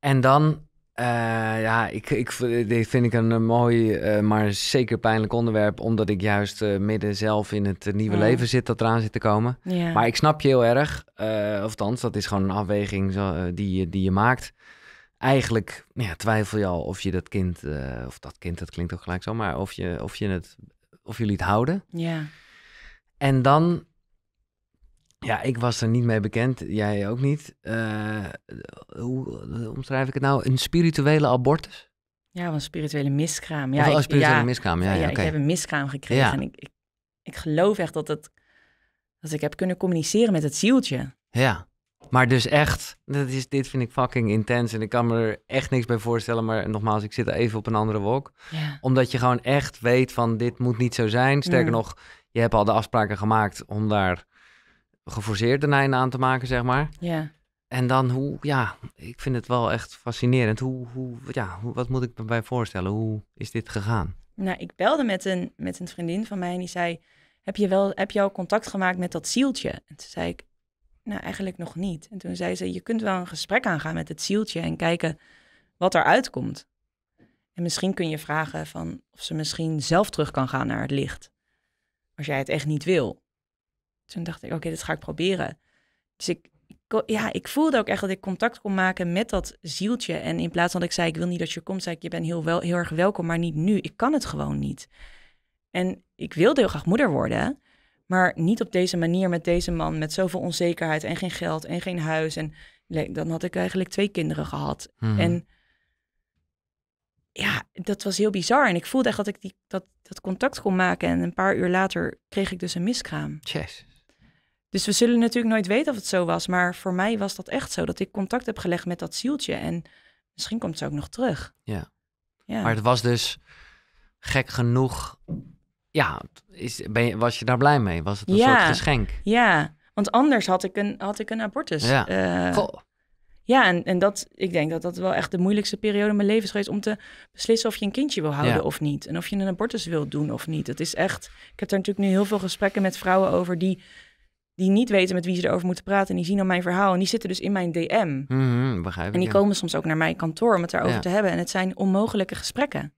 En dan eh, ja, ik, ik, dit vind ik een mooi, eh, maar zeker pijnlijk onderwerp. Omdat ik juist eh, midden zelf in het nieuwe mm. leven zit dat eraan zit te komen. Maar ik snap je heel erg. of althans, dat is gewoon een afweging zo, die, je, die je maakt. Eigenlijk ja, twijfel je al of je dat kind, of dat kind, dat klinkt ook gelijk zo, maar of, je, of, je het, of jullie het houden. Ja. En dan ja, ik was er niet mee bekend. Jij ook niet. Eh, hoe omschrijf ik het nou? Een spirituele abortus? Ja, een spirituele miskraam. Ja, of, een spirituele miskraam. Ja, ja, ik heb een miskraam gekregen. En ik, ik, ik, geloof echt dat, het, dat ik heb kunnen communiceren met het zieltje. Ja, maar dus echt, dat is, dit vind ik fucking intens. En ik kan me er echt niks bij voorstellen. Maar nogmaals, ik zit even op een andere wolk. Omdat je gewoon echt weet van dit moet niet zo zijn. Sterker mm. nog, je hebt al de afspraken gemaakt om daar geforceerd een einde aan te maken, zeg maar. Ja. En dan hoe, ja, ik vind het wel echt fascinerend. Hoe, hoe, ja, hoe, wat moet ik me bij voorstellen? Hoe is dit gegaan? Nou, ik belde met een, met een vriendin van mij en die zei: heb je, wel, heb je al contact gemaakt met dat zieltje? En toen zei ik: Nou, eigenlijk nog niet. En toen zei ze: Je kunt wel een gesprek aangaan met het zieltje en kijken wat eruit komt. En misschien kun je vragen van of ze misschien zelf terug kan gaan naar het licht. Als jij het echt niet wil toen dacht ik, oké, okay, dit ga ik proberen. Dus ik, ja, ik voelde ook echt dat ik contact kon maken met dat zieltje. En in plaats van dat ik zei, ik wil niet dat je komt, zei ik, je bent heel, wel, heel erg welkom, maar niet nu. Ik kan het gewoon niet. En ik wilde heel graag moeder worden, maar niet op deze manier met deze man, met zoveel onzekerheid en geen geld en geen huis. En dan had ik eigenlijk twee kinderen gehad. Mhm. En ja, dat was heel bizar. En ik voelde echt dat ik die, dat, dat contact kon maken. En een paar uur later kreeg ik dus een miskraam. Yes. Dus we zullen natuurlijk nooit weten of het zo was. Maar voor mij was dat echt zo. Dat ik contact heb gelegd met dat zieltje. En misschien komt ze ook nog terug. Ja. ja. Maar het was dus gek genoeg. Ja, is, ben was je daar blij mee? Was het een soort geschenk? Ja, want anders had ik een, had ik een abortus. Ja, eh, ja en, en dat, ik denk dat dat wel echt de moeilijkste periode in mijn leven is geweest... om te beslissen of je een kindje wil houden of niet. En of je een abortus wil doen of niet. Het is echt... Ik heb daar natuurlijk nu heel veel gesprekken met vrouwen over... die die niet weten met wie ze erover moeten praten. En die zien dan mijn verhaal en die zitten dus in mijn DM. Mhm, begrijp en die komen soms ook naar mijn kantoor om het daarover te hebben. En het zijn onmogelijke gesprekken.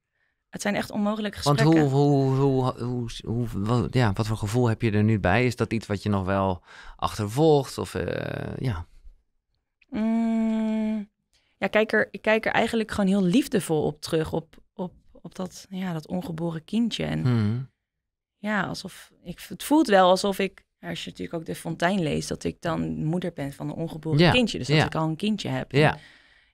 Het zijn echt onmogelijke gesprekken. Want hoe, hoe, hoe, hoe, wat, ja, wat voor gevoel heb je er nu bij? Is dat iets wat je nog wel achtervolgt? Of eh, ja. Mm, ja, kijk er, ik kijk er eigenlijk gewoon heel liefdevol op terug. Op, op, op dat, ja, dat ongeboren kindje. En mhm. ja, alsof ik, het voelt wel alsof ik als je natuurlijk ook de Fontein leest, dat ik dan moeder ben van een ongeboren kindje. Dus dat ik al een kindje heb. Ja.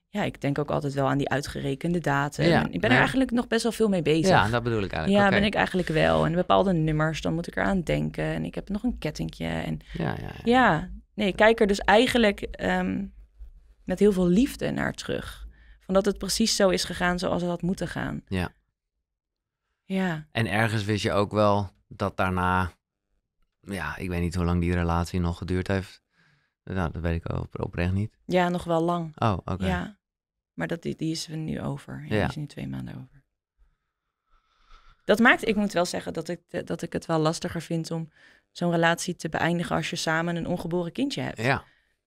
ja, ik denk ook altijd wel aan die uitgerekende datum. Ja. Ik ben er eigenlijk nog best wel veel mee bezig. Ja, dat bedoel ik eigenlijk. Ja, ben ik eigenlijk wel. En bepaalde nummers, dan moet ik eraan denken. En ik heb nog een kettingje. En ja, ja, nee, ik kijk er dus eigenlijk um, met heel veel liefde naar terug. Van dat het precies zo is gegaan zoals het had moeten gaan. Ja. Ja. En ergens wist je ook wel dat daarna ja, ik weet niet hoe lang die relatie nog geduurd heeft. Nou, dat weet ik op, oprecht niet. Ja, nog wel lang. Oh, oké. Ja, maar dat, die, die is er nu over. Ja, Die is nu twee maanden over. Dat maakt, ik moet wel zeggen, dat ik, dat ik het wel lastiger vind om zo'n relatie te beëindigen als je samen een ongeboren kindje hebt. Ja.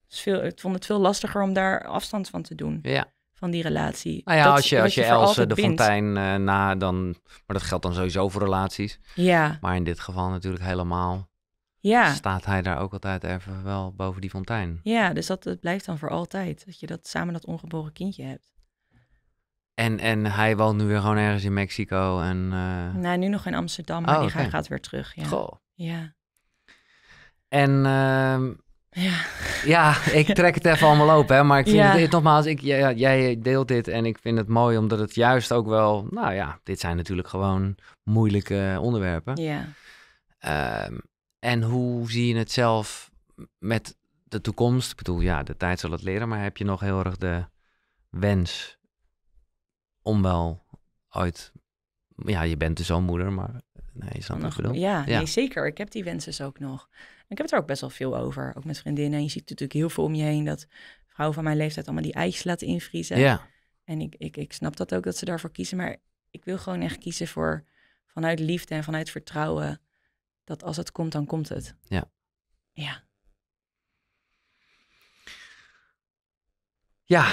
veel, ik vond het veel lastiger om daar afstand van te doen. Ja. Van die relatie. Nou ja, dat, als je, als je, Else de fontein eh, na, dan. Maar dat geldt dan sowieso voor relaties. Ja. Maar in dit geval natuurlijk helemaal ja. staat hij daar ook altijd even wel boven die fontein. Ja, dus dat, blijft dan voor altijd. Dat je dat samen dat ongeboren kindje hebt. En, en hij woont nu weer gewoon ergens in Mexico en... Eh, nou, nu nog in Amsterdam, maar oh, die okay. hij gaat weer terug. Ja. Goh. Ja. En... Ehm, ja. ja, ik trek het even allemaal open, hè, maar ik vind het, nogmaals, ik, jij deelt dit en ik vind het mooi omdat het juist ook wel, nou ja, dit zijn natuurlijk gewoon moeilijke onderwerpen. Ja. Ehm, en hoe zie je het zelf met de toekomst? Ik bedoel, ja, de tijd zal het leren, maar heb je nog heel erg de wens om wel ooit... Ja, je bent dus al moeder, maar nee, is dat nog bedoeld? Ja, Nee, zeker. Ik heb die wensen ook nog. ik heb het er ook best wel veel over, ook met vriendinnen. En je ziet natuurlijk heel veel om je heen dat vrouwen van mijn leeftijd allemaal die ijs laten invriezen. Ja. En ik, ik, ik snap dat ook, dat ze daarvoor kiezen. Maar ik wil gewoon echt kiezen voor vanuit liefde en vanuit vertrouwen dat als het komt, dan komt het. Ja. Ja. Ja,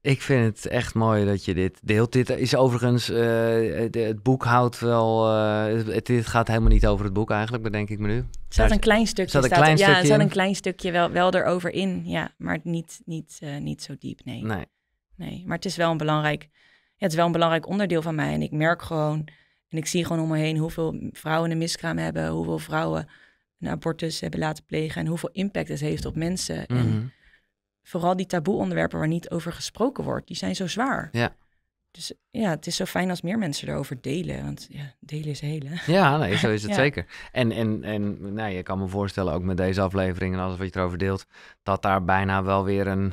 ik vind het echt mooi dat je dit deelt. Dit is overigens, eh, het boek houdt wel. Eh, het, dit gaat helemaal niet over het boek eigenlijk, bedenk ik me nu. Er staat een klein stukje. Staat een klein stukje ja, staat een klein stukje wel, wel erover in. Ja, maar niet, niet, eh, niet zo diep. Nee. nee. Nee. Maar het is wel een belangrijk. het is wel een belangrijk onderdeel van mij. En ik merk gewoon en ik zie gewoon om me heen hoeveel vrouwen een miskraam hebben, hoeveel vrouwen een abortus hebben laten plegen en hoeveel impact het heeft op mensen. En mhm. vooral die taboe-onderwerpen waar niet over gesproken wordt, die zijn zo zwaar. Ja. Dus ja, het is zo fijn als meer mensen erover delen. Want ja, delen is helen. Ja, zo is het zeker. En, en, en nou, je kan me voorstellen, ook met deze aflevering en alles wat je erover deelt, dat daar bijna wel weer een,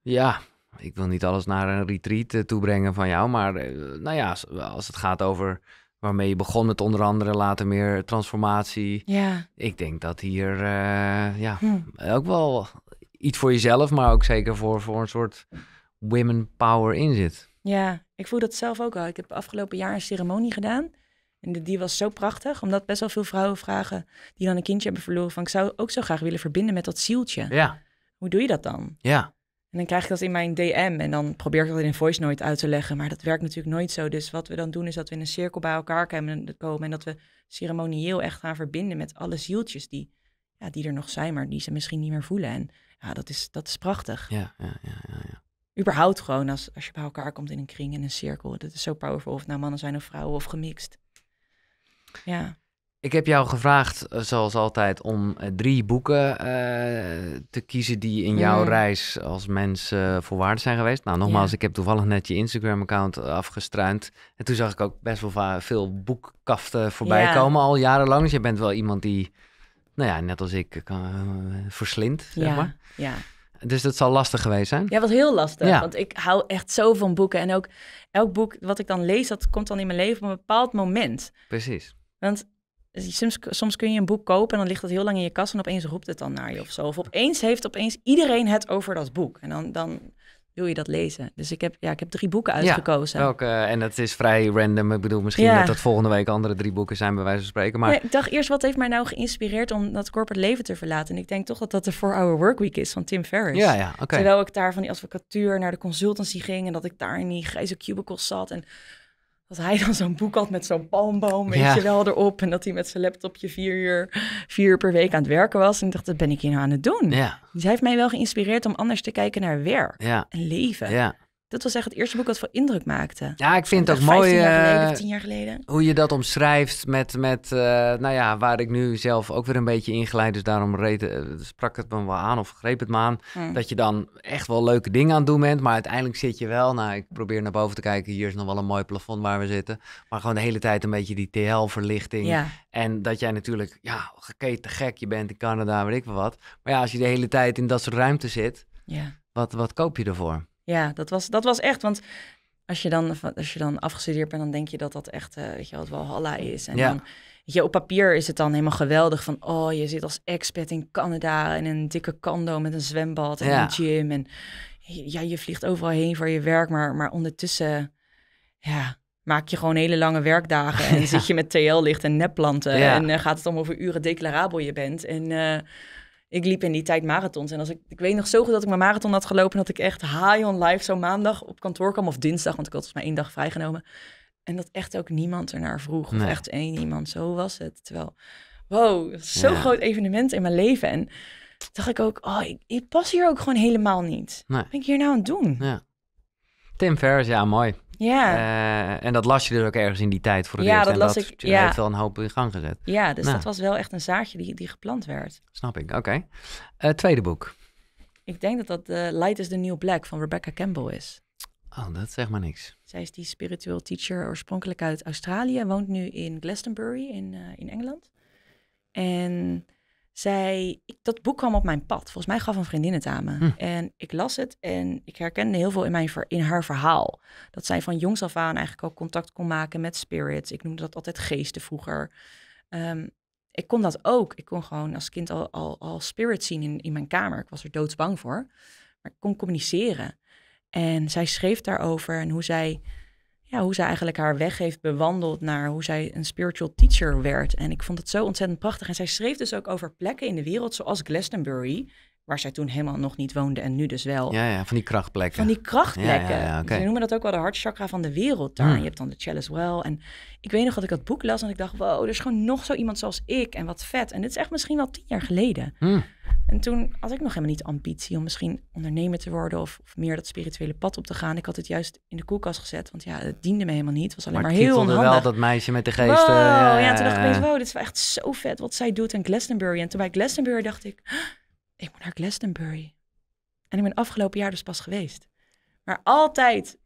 ja, ik wil niet alles naar een retreat eh, toebrengen van jou. Maar eh, nou ja, als het gaat over waarmee je begon met onder andere later meer transformatie. Ja. Ik denk dat hier eh, ja, hm. ook wel iets voor jezelf, maar ook zeker voor, voor een soort women power in zit. Ja, ik voel dat zelf ook al. Ik heb afgelopen jaar een ceremonie gedaan. En die was zo prachtig, omdat best wel veel vrouwen vragen die dan een kindje hebben verloren van ik zou ook zo graag willen verbinden met dat zieltje. Ja. Hoe doe je dat dan? Ja. En dan krijg ik dat in mijn DM en dan probeer ik dat in een voice nooit uit te leggen. Maar dat werkt natuurlijk nooit zo. Dus wat we dan doen is dat we in een cirkel bij elkaar komen en dat we ceremonieel echt gaan verbinden met alle zieltjes die, ja, die er nog zijn, maar die ze misschien niet meer voelen. En ja, dat is, dat is prachtig. Ja, ja, ja, ja. ja. Überhaupt gewoon als, als je bij elkaar komt in een kring, in een cirkel. Dat is zo powerful. Of nou mannen zijn of vrouwen of gemixt. Ja. Ik heb jou gevraagd, eh, zoals altijd, om eh, drie boeken eh, te kiezen die in jouw mhm. reis als mens uh, zijn geweest. Nou, nogmaals, ik heb toevallig net je Instagram-account afgestruind. En toen zag ik ook best wel veel boekkaften voorbij komen al jarenlang. Dus je bent wel iemand die, nou ja, net als ik, verslind, verslindt, zeg ja. maar. Ja. Dus dat zal lastig geweest zijn? Ja, was heel lastig. Want ik hou echt zo van boeken. En ook elk boek wat ik dan lees, dat komt dan in mijn leven op een bepaald moment. Precies. Want Soms, soms, kun je een boek kopen en dan ligt dat heel lang in je kast en opeens roept het dan naar je of zo. Of opeens heeft opeens iedereen het over dat boek. En dan, dan wil je dat lezen. Dus ik heb, ja, ik heb drie boeken uitgekozen. Ja, en dat is vrij random. Ik bedoel, misschien dat dat volgende week andere drie boeken zijn, bij wijze van spreken. Maar... ik dacht eerst, wat heeft mij nou geïnspireerd om dat corporate leven te verlaten? En ik denk toch dat dat de 4-Hour Workweek is van Tim Ferriss. Ja, ja, okay. Terwijl ik daar van die advocatuur naar de consultancy ging en dat ik daar in die grijze cubicles zat en dat hij dan zo'n boek had met zo'n palmboom, weet je wel, erop. En dat hij met zijn laptopje vier uur, vier uur per week aan het werken was. En ik dacht, dat ben ik hier nou aan het doen. Ja. Dus hij heeft mij wel geïnspireerd om anders te kijken naar werk en leven. Ja. Dat was echt het eerste boek dat veel indruk maakte. Ja, ik vind het ook mooi. Jaar eh, geleden, jaar geleden. Hoe je dat omschrijft met, met eh, nou ja, waar ik nu zelf ook weer een beetje ingeleid. Dus daarom reed, eh, sprak het me wel aan of greep het me aan. Hm. Dat je dan echt wel leuke dingen aan het doen bent. Maar uiteindelijk zit je wel, nou, ik probeer naar boven te kijken. Hier is nog wel een mooi plafond waar we zitten. Maar gewoon de hele tijd een beetje die TL-verlichting. En dat jij natuurlijk, ja, te gek, je bent in Canada, weet ik wel wat. Maar ja, als je de hele tijd in dat soort ruimte zit, ja. wat, wat koop je ervoor? Ja, dat was, dat was echt. Want als je, dan, als je dan afgestudeerd bent, dan denk je dat dat echt, uh, weet je wel, wel halla is. En dan, je, op papier is het dan helemaal geweldig van, oh, je zit als expat in Canada in een dikke kando met een zwembad en een gym. En ja, je vliegt overal heen voor je werk, maar, maar ondertussen, ja, maak je gewoon hele lange werkdagen. En zit je met TL-licht en nepplanten. En uh, gaat het om over uren declarabel je bent. En... Eh, ik liep in die tijd marathons. En als ik, ik weet nog zo goed dat ik mijn marathon had gelopen, dat ik echt high on life zo maandag op kantoor kwam. Of dinsdag, want ik had volgens mij één dag vrijgenomen. En dat echt ook niemand ernaar vroeg. Of echt één iemand. Zo was het. Terwijl, wow, zo'n groot evenement in mijn leven. En dacht ik ook, oh, ik, ik pas hier ook gewoon helemaal niet. Wat ben ik hier nou aan het doen? Ja. Tim Ferriss, ja, mooi. Ja. Eh, en dat las je dus ook ergens in die tijd voor het ja, eerst. Dat las dat ik, ja. heeft wel een hoop in gang gezet. Ja, dus nou. dat was wel echt een zaadje die, die geplant werd. Snap ik, oké. Eh, tweede boek. Ik denk dat dat uh, Light is the New Black van Rebecca Campbell is. Oh, dat zeg maar niks. Zij is die spiritual teacher oorspronkelijk uit Australië. Woont nu in Glastonbury in, in Engeland. En zij, ik, dat boek kwam op mijn pad. Volgens mij gaf een vriendin het aan me. Hm. En ik las het en ik herkende heel veel in, mijn, in haar verhaal. Dat zij van jongs af aan eigenlijk al contact kon maken met spirits. Ik noemde dat altijd geesten vroeger. Ehm, ik kon dat ook. Ik kon gewoon als kind al, al, al spirits zien in, in mijn kamer. Ik was er doodsbang voor. Maar ik kon communiceren. En zij schreef daarover en hoe zij ja, hoe zij eigenlijk haar weg heeft bewandeld naar hoe zij een spiritual teacher werd. En ik vond het zo ontzettend prachtig. En zij schreef dus ook over plekken in de wereld, zoals Glastonbury, waar zij toen helemaal nog niet woonde en nu dus wel. Ja, ja van die krachtplekken. Van die krachtplekken. Ja, ja, Ze noemen dat ook wel de hartchakra van de wereld daar. Hmm. Je hebt dan de Chalice wel. En ik weet nog dat ik dat boek las en ik dacht, wow, er is gewoon nog zo iemand zoals ik en wat vet. En dit is echt misschien wel tien jaar geleden. Hmm. En toen had ik nog helemaal niet ambitie om misschien ondernemer te worden of, meer dat spirituele pad op te gaan. Ik had het juist in de koelkast gezet, want ja, het diende me helemaal niet. Het was alleen maar, heel maar ik onhandig. wel dat meisje met de geest. Wow, ja, ja, toen dacht ik, wow, dit is echt zo vet wat zij doet en Glastonbury. En toen bij Glastonbury dacht ik ik moet naar Glastonbury. En ik ben afgelopen jaar dus pas geweest. Maar altijd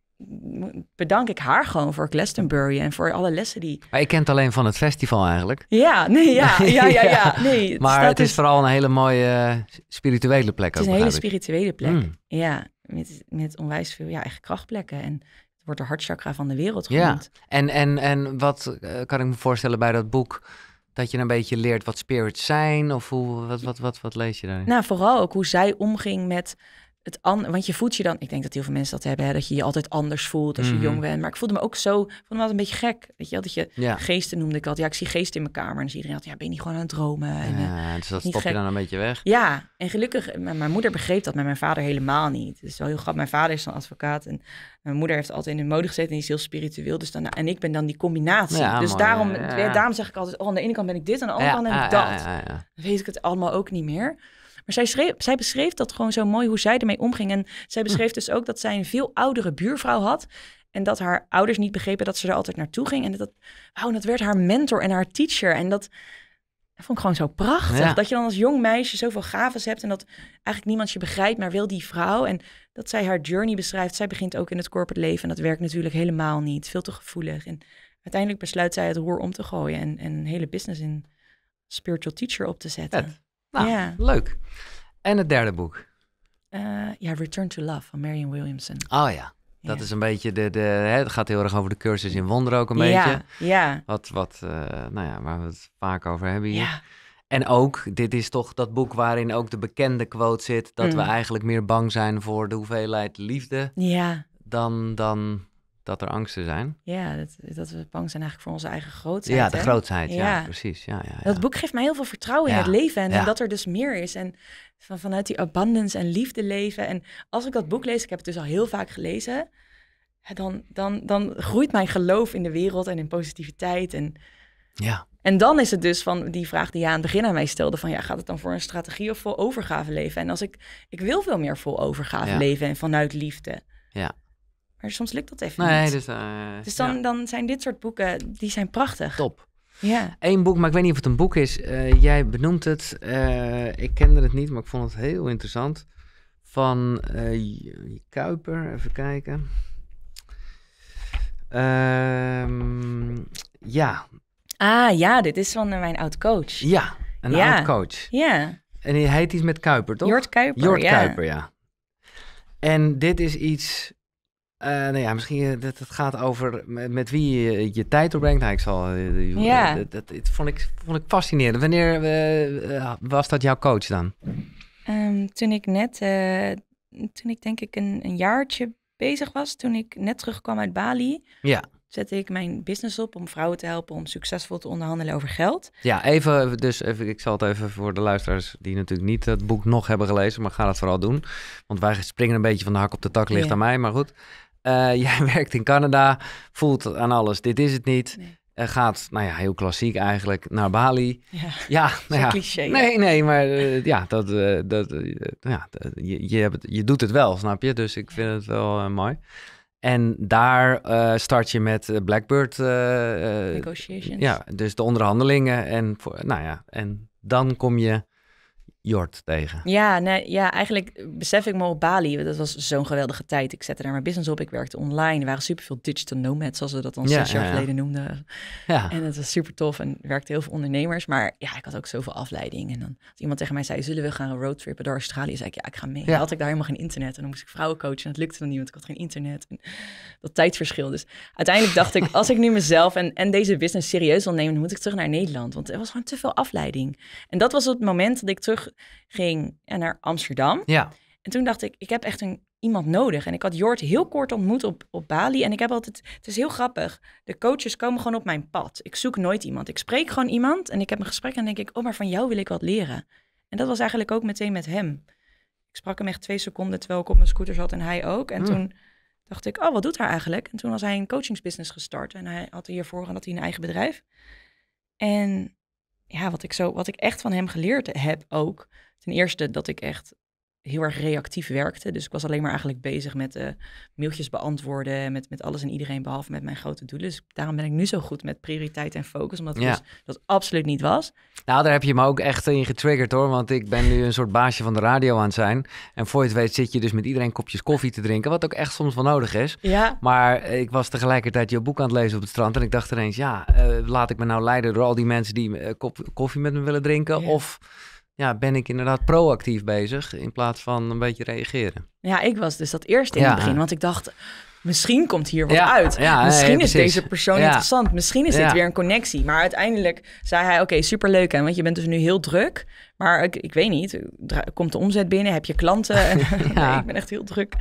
bedank ik haar gewoon voor Glastonbury en voor alle lessen die... Maar ik ken het alleen van het festival eigenlijk. Ja, nee, ja, ja, ja, ja. Nee, dus maar het is vooral een hele mooie eh, spirituele plek. Het is ook, een hele spirituele plek, hmm. ja. Met, met onwijs veel, ja, eigen krachtplekken. En het wordt de hartchakra van de wereld genoemd. Ja, en, en, en wat eh, kan ik me voorstellen bij dat boek dat je een beetje leert wat spirits zijn? Of hoe, wat, wat, wat, wat lees je daarin? Nou, vooral ook hoe zij omging met het want je voelt je dan, ik denk dat heel veel mensen dat hebben, hè, dat je je altijd anders voelt als je mhm. jong bent. Maar ik voelde me ook zo, ik wat een beetje gek. Weet je, dat je geesten noemde ik altijd. Ja, ik zie geesten in mijn kamer. En dan iedereen altijd, ja, ben je niet gewoon aan het dromen? En, ja, eh, dus dat stop je dan een beetje weg. Ja, en gelukkig, mijn, moeder begreep dat, maar mijn vader helemaal niet. Dus wel heel grappig. Mijn vader is dan advocaat en mijn moeder heeft altijd in de mode gezeten en die is heel spiritueel. Dus dan, en ik ben dan die combinatie. dus daarom, daarom zeg ik altijd, oh, aan de ene kant ben ik dit, en aan de andere kant ben ik dat. Dan weet ik het allemaal ook niet meer. Maar zij, zij beschreef dat gewoon zo mooi hoe zij ermee omging. En zij hm. beschreef dus ook dat zij een veel oudere buurvrouw had. En dat haar ouders niet begrepen dat ze er altijd naartoe ging. En dat, wow dat werd haar mentor en haar teacher. En dat, vond ik gewoon zo prachtig. Dat je dan als jong meisje zoveel gaves hebt en dat eigenlijk niemand je begrijpt, maar wil die vrouw. En dat zij haar journey beschrijft. Zij begint ook in het corporate leven en dat werkt natuurlijk helemaal niet. Veel te gevoelig. En uiteindelijk besluit zij het roer om te gooien en, en een hele business in spiritual teacher op te zetten. Ja. Nou, ja. leuk. En het derde boek? Eh, ja, Return to Love van Marion Williamson. Oh ja, dat is een beetje de, de hè, het gaat heel erg over de cursus in wonder ook een beetje. Ja. Wat, wat eh, nou ja, waar we het vaak over hebben hier. Ja. En ook, dit is toch dat boek waarin ook de bekende quote zit, dat we mm. eigenlijk meer bang zijn voor de hoeveelheid liefde ja. dan, dan dat er angsten zijn. Ja, dat, dat we bang zijn eigenlijk voor onze eigen grootheid. Ja, de grootheid, ja, precies. Ja, ja, dat boek geeft mij heel veel vertrouwen in het leven en, dat er dus meer is. En van, vanuit die abundance en liefde leven. En als ik dat boek lees, ik heb het dus al heel vaak gelezen, dan, dan, dan groeit mijn geloof in de wereld en in positiviteit. En, ja. en dan is het dus van die vraag die je aan het begin aan mij stelde, van ja, gaat het dan voor een strategie of vol overgave leven? En als ik, ik wil veel meer vol overgave leven en vanuit liefde. Ja, maar soms lukt dat even nee, niet. Dus, eh, dus dan, dan zijn dit soort boeken, die zijn prachtig. Top. Ja. Eén boek, maar ik weet niet of het een boek is. Eh, jij benoemt het. Eh, ik kende het niet, maar ik vond het heel interessant. Van Kuiper, even kijken. Ehm, ja. Ah ja, dit is van mijn oud coach. Ja, een oud coach. Ja. En hij heet iets met Kuiper, toch? Jort Kuiper, Jort Kuiper, ja. En dit is iets eh, nou ja, misschien eh, dat het gaat over met, wie je, je tijd doorbrengt. Nou, ik zal, eh, ja. dat, dat, vond, ik, vond ik fascinerend. Wanneer was dat jouw coach dan? Ehm, toen ik net, toen ik denk ik een, een, jaartje bezig was, toen ik net terugkwam uit Bali. Ja. Zette ik mijn business op om vrouwen te helpen om succesvol te onderhandelen over geld. Ja, even, dus even, ik zal het even voor de luisteraars die natuurlijk niet het boek nog hebben gelezen, maar ga dat vooral doen. Want wij springen een beetje van de hak op de tak, ligt aan mij, maar goed. Eh, jij werkt in Canada, voelt aan alles, dit is het niet. Nee. Eh, gaat, nou ja, heel klassiek eigenlijk, naar Bali. Ja, ja, nou ja. Nee, nee, maar eh, ja, dat, dat, ja je, je, hebt je doet het wel, snap je? Dus ik vind het wel mooi. En daar start je met Blackbird. Negotiations. Ja, dus de onderhandelingen. En, nou ja, en dan kom je Jort tegen. Ja, nee, ja, eigenlijk besef ik me op Bali. Dat was zo'n geweldige tijd. Ik zette daar mijn business op. Ik werkte online. Er waren superveel digital nomads, zoals we dat dan zes jaar geleden noemden. Ja. En het was super tof. En werkte heel veel ondernemers. Maar ja, ik had ook zoveel afleiding. En dan iemand tegen mij zei, zullen we gaan roadtrippen door Australië? zei ik, ja, ik ga mee. Dan had ik daar helemaal geen internet. En dan moest ik vrouwen coachen. En dat lukte dan niet, want ik had geen internet. En dat tijdverschil. Dus uiteindelijk dacht ik, als ik nu mezelf en, en deze business serieus wil nemen, dan moet ik terug naar Nederland. Want er was gewoon te veel afleiding. En dat was het moment dat ik terug ging en eh, naar Amsterdam. Ja. En toen dacht ik, ik heb echt een, iemand nodig. En ik had Jord heel kort ontmoet op, op Bali. En ik heb altijd, het is heel grappig, de coaches komen gewoon op mijn pad. Ik zoek nooit iemand. Ik spreek gewoon iemand en ik heb een gesprek en denk ik, oh, maar van jou wil ik wat leren. En dat was eigenlijk ook meteen met hem. Ik sprak hem echt twee seconden terwijl ik op mijn scooter zat en hij ook. En hmm. toen dacht ik, oh, wat doet hij eigenlijk? En toen was hij een coachingsbusiness gestart. En hij had hiervoor dat hij een eigen bedrijf. En ja, wat ik zo, wat ik echt van hem geleerd heb ook. Ten eerste dat ik echt heel erg reactief werkte. Dus ik was alleen maar eigenlijk bezig met uh, mailtjes beantwoorden, met, met alles en iedereen, behalve met mijn grote doelen. Dus daarom ben ik nu zo goed met prioriteit en focus, omdat ja. dus, dat absoluut niet was. Nou, daar heb je me ook echt in getriggerd hoor, want ik ben nu een soort baasje van de radio aan het zijn. En voor je het weet zit je dus met iedereen kopjes koffie te drinken, wat ook echt soms wel nodig is. Ja. Maar eh, ik was tegelijkertijd je boek aan het lezen op het strand en ik dacht ineens, ja, eh, laat ik me nou leiden door al die mensen die kop, koffie met me willen drinken of ja, ben ik inderdaad proactief bezig in plaats van een beetje reageren. Ja, ik was dus dat eerste in het begin, want ik dacht, misschien komt hier wat uit. Ja, misschien is deze persoon interessant. Misschien is dit weer een connectie. Maar uiteindelijk zei hij, oké, okay, superleuk hè, want je bent dus nu heel druk. Maar ik, ik weet niet, komt de omzet binnen? Heb je klanten? nee, ik ben echt heel druk.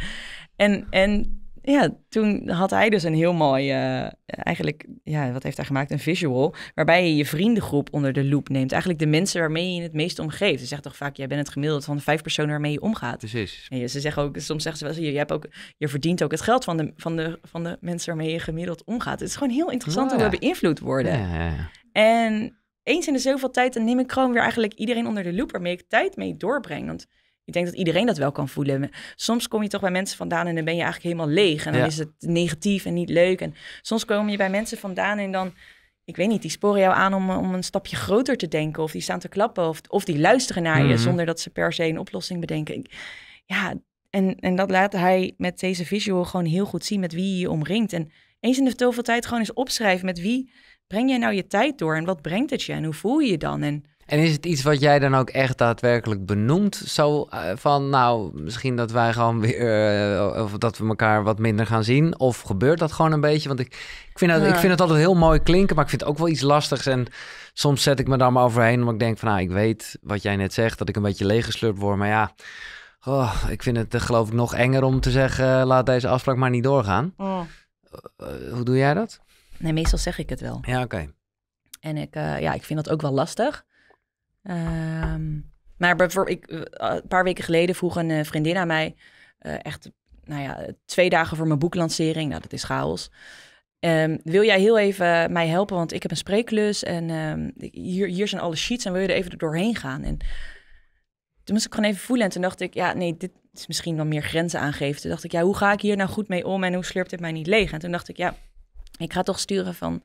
En, en ja, toen had hij dus een heel mooi, eh, eigenlijk, ja, wat heeft hij gemaakt? Een visual, waarbij je je vriendengroep onder de loep neemt. Eigenlijk de mensen waarmee je het meest omgeeft. Ze zegt toch vaak, jij bent het gemiddelde van de vijf personen waarmee je omgaat. Precies. En ze zeggen ook, soms zeggen ze wel, je, hebt ook, je verdient ook het geld van de, van, de, van de mensen waarmee je gemiddeld omgaat. Het is gewoon heel interessant hoe we beïnvloed worden. Ja, ja, en eens in de zoveel tijd, dan neem ik gewoon weer eigenlijk iedereen onder de loep waarmee ik tijd mee doorbreng. Want ik denk dat iedereen dat wel kan voelen. Soms kom je toch bij mensen vandaan en dan ben je eigenlijk helemaal leeg. En dan is het negatief en niet leuk. En soms kom je bij mensen vandaan en dan ik weet niet, die sporen jou aan om, om een stapje groter te denken. Of die staan te klappen. Of, of die luisteren naar je mhm. zonder dat ze per se een oplossing bedenken. Ja, en, en dat laat hij met deze visual gewoon heel goed zien met wie je je omringt. En eens in de zoveel tijd gewoon eens opschrijven met wie breng jij nou je tijd door? En wat brengt het je? En hoe voel je je dan? En en is het iets wat jij dan ook echt daadwerkelijk benoemt? Zo eh, van, nou, misschien dat wij gewoon weer, eh, of dat we elkaar wat minder gaan zien. Of gebeurt dat gewoon een beetje? Want ik, ik, vind dat, ik vind het altijd heel mooi klinken, maar ik vind het ook wel iets lastigs. En soms zet ik me daar maar overheen, omdat ik denk van, nou, ik weet wat jij net zegt, dat ik een beetje leeggeslurpt word. Maar ja, oh, ik vind het eh, geloof ik nog enger om te zeggen, laat deze afspraak maar niet doorgaan. Oh. hoe doe jij dat? Nee, meestal zeg ik het wel. Ja, oké. En ik, ja, ik vind dat ook wel lastig. Ehm, maar bijvoorbeeld, ik, eh, een paar weken geleden vroeg een eh, vriendin aan mij, eh, echt nou ja, twee dagen voor mijn boeklancering, nou dat is chaos. Ehm, wil jij heel even mij helpen, want ik heb een spreeklus en ehm, hier, hier zijn alle sheets en wil je er even doorheen gaan? En toen moest ik gewoon even voelen en toen dacht ik, ja nee, dit is misschien wel meer grenzen aangeven. Toen dacht ik, ja hoe ga ik hier nou goed mee om en hoe slurpt dit mij niet leeg? En toen dacht ik, ja, ik ga toch sturen van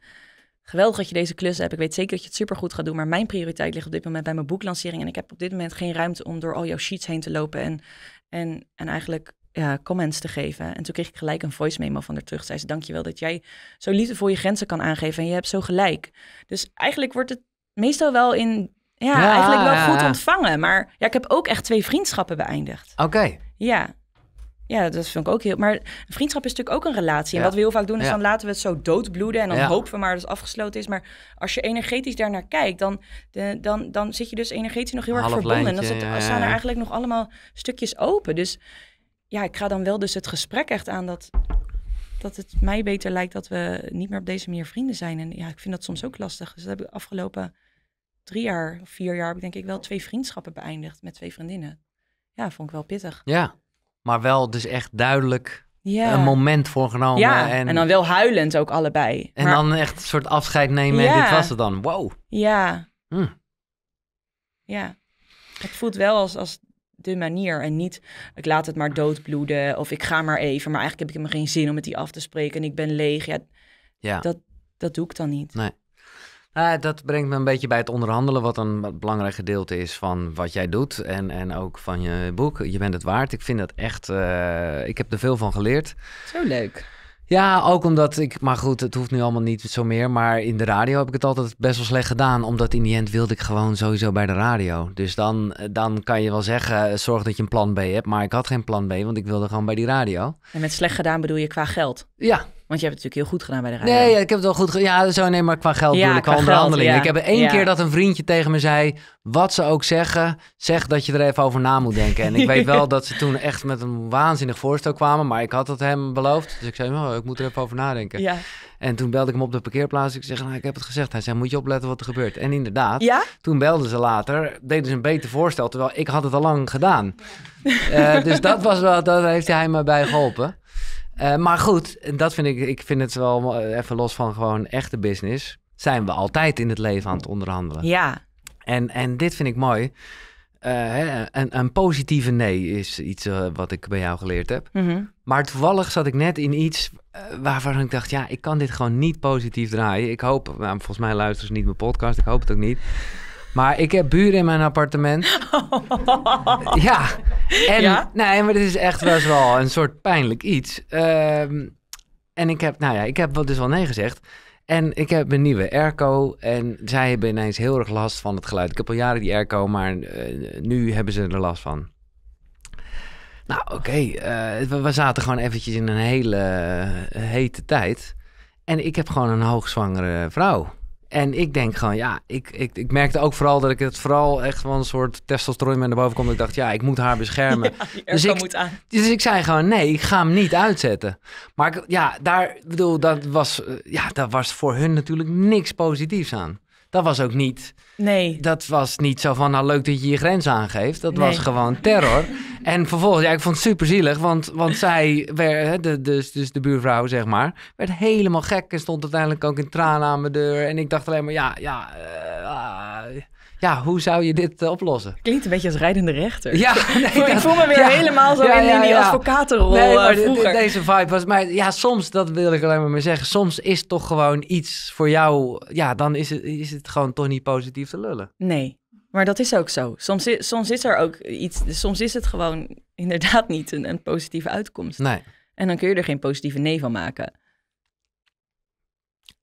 Geweldig dat je deze klus hebt. Ik weet zeker dat je het supergoed gaat doen. Maar mijn prioriteit ligt op dit moment bij mijn boeklancering. En ik heb op dit moment geen ruimte om door al jouw sheets heen te lopen en, en, en eigenlijk ja, comments te geven. En toen kreeg ik gelijk een voice memo van haar terug. Zei ze, dankjewel dat jij zo voor je grenzen kan aangeven. En je hebt zo gelijk. Dus eigenlijk wordt het meestal wel in... Ja, eigenlijk wel goed ontvangen. Maar ja, ik heb ook echt twee vriendschappen beëindigd. Oké. Ja, ja, dat vind ik ook heel. Maar vriendschap is natuurlijk ook een relatie. En wat we heel vaak doen, is dan laten we het zo doodbloeden. En dan hopen we maar dat het afgesloten is. Maar als je energetisch daarnaar kijkt, dan, dan, dan zit je dus energetisch nog heel erg verbonden. en dan staan er eigenlijk nog allemaal stukjes open. Dus ja, ik ga dan wel dus het gesprek echt aan dat, dat het mij beter lijkt dat we niet meer op deze manier vrienden zijn. En ja, ik vind dat soms ook lastig. Dus dat heb ik afgelopen drie jaar of vier jaar, heb ik denk ik wel twee vriendschappen beëindigd met twee vriendinnen. Ja, vond ik wel pittig. Ja maar wel dus echt duidelijk een moment voor genomen. Ja, en, en, dan wel huilend ook allebei. En dan echt een soort afscheid nemen en dit was het dan. Wow. Ja. Hm. Ja. Het voelt wel als, als de manier en niet ik laat het maar doodbloeden of ik ga maar even. Maar eigenlijk heb ik helemaal geen zin om met die af te spreken en ik ben leeg. Ja, ja. Dat, dat doe ik dan niet. Nee. Eh, dat brengt me een beetje bij het onderhandelen, wat een belangrijk gedeelte is van wat jij doet en, en ook van je boek. Je bent het waard. Ik vind dat echt, eh, ik heb er veel van geleerd. Zo leuk. Ja, ook omdat ik, maar goed, het hoeft nu allemaal niet zo meer. Maar in de radio heb ik het altijd best wel slecht gedaan. Omdat in die end wilde ik gewoon sowieso bij de radio. Dus dan, dan kan je wel zeggen, zorg dat je een plan B hebt. Maar ik had geen plan B, want ik wilde gewoon bij die radio. En met slecht gedaan bedoel je qua geld? Ja, want je hebt het natuurlijk heel goed gedaan bij de radio. Nee, ja, ik heb het wel goed gedaan. Ja, zo nee, maar qua geld ja, qua onderhandeling. Ik heb één keer dat een vriendje tegen me zei... wat ze ook zeggen, zeg dat je er even over na moet denken. En ik weet wel dat ze toen echt met een waanzinnig voorstel kwamen... maar ik had het hem beloofd. Dus ik zei, oh, ik moet er even over nadenken. Ja. En toen belde ik hem op de parkeerplaats. Ik zeg, nou, ik heb het gezegd. Hij zei, moet je opletten wat er gebeurt. En inderdaad, toen belden ze later, deden ze een beter voorstel, terwijl ik had het al lang gedaan. Eh, dus dat was wel, Dat heeft hij mij bij geholpen. Eh, maar goed, dat vind ik, ik vind het wel eh, even los van gewoon echte business. Zijn we altijd in het leven aan het onderhandelen. Ja. En, en dit vind ik mooi. Eh, een, een, positieve nee is iets wat ik bij jou geleerd heb. Mhm. Maar toevallig zat ik net in iets uh, waarvan ik dacht: ja, ik kan dit gewoon niet positief draaien. Ik hoop, nou, volgens mij luisteren ze niet mijn podcast, ik hoop het ook niet. Maar ik heb buren in mijn appartement. ja. En, ja? Nee, maar dit is echt wel een soort pijnlijk iets. Ehm, en ik heb, nou ja, ik heb dus wel nee gezegd. En ik heb een nieuwe airco en zij hebben ineens heel erg last van het geluid. Ik heb al jaren die airco, maar eh, nu hebben ze er last van. Nou, oké. Eh, we, zaten gewoon eventjes in een hele eh, hete tijd. En ik heb gewoon een hoogzwangere vrouw. En ik denk gewoon, ja, ik, ik, ik merkte ook vooral dat ik het vooral echt van een soort testosteron naar boven kwam. Ik dacht, ja, ik moet haar beschermen. dus, ik, moet dus ik zei gewoon, nee, ik ga hem niet uitzetten. Maar ik, ja, daar, bedoel, dat was, eh, ja, dat was voor hun natuurlijk niks positiefs aan. Dat was ook niet. Nee. Dat was niet zo van, nou leuk dat je je grens aangeeft. Dat was gewoon terror. en vervolgens, ja, ik vond het superzielig, want, want zij, werd, de, dus, dus de buurvrouw zeg maar, werd helemaal gek en stond uiteindelijk ook in tranen aan mijn deur. En ik dacht alleen maar, ja, ja, eh, ah ja, hoe zou je dit eh, oplossen? Klinkt een beetje als rijdende rechter. Ja, nee, ik voel me weer helemaal zo in, die advocatenrol nee, eh, maar vroeger. deze vibe was, maar ja, soms, dat wil ik alleen maar meer zeggen, soms is toch gewoon iets voor jou, ja, dan is het, is het gewoon toch niet positief te lullen. Nee, maar dat is ook zo. Soms, is, soms is er ook iets, soms is het gewoon inderdaad niet een, een positieve uitkomst. Nee. En dan kun je er geen positieve nee van maken.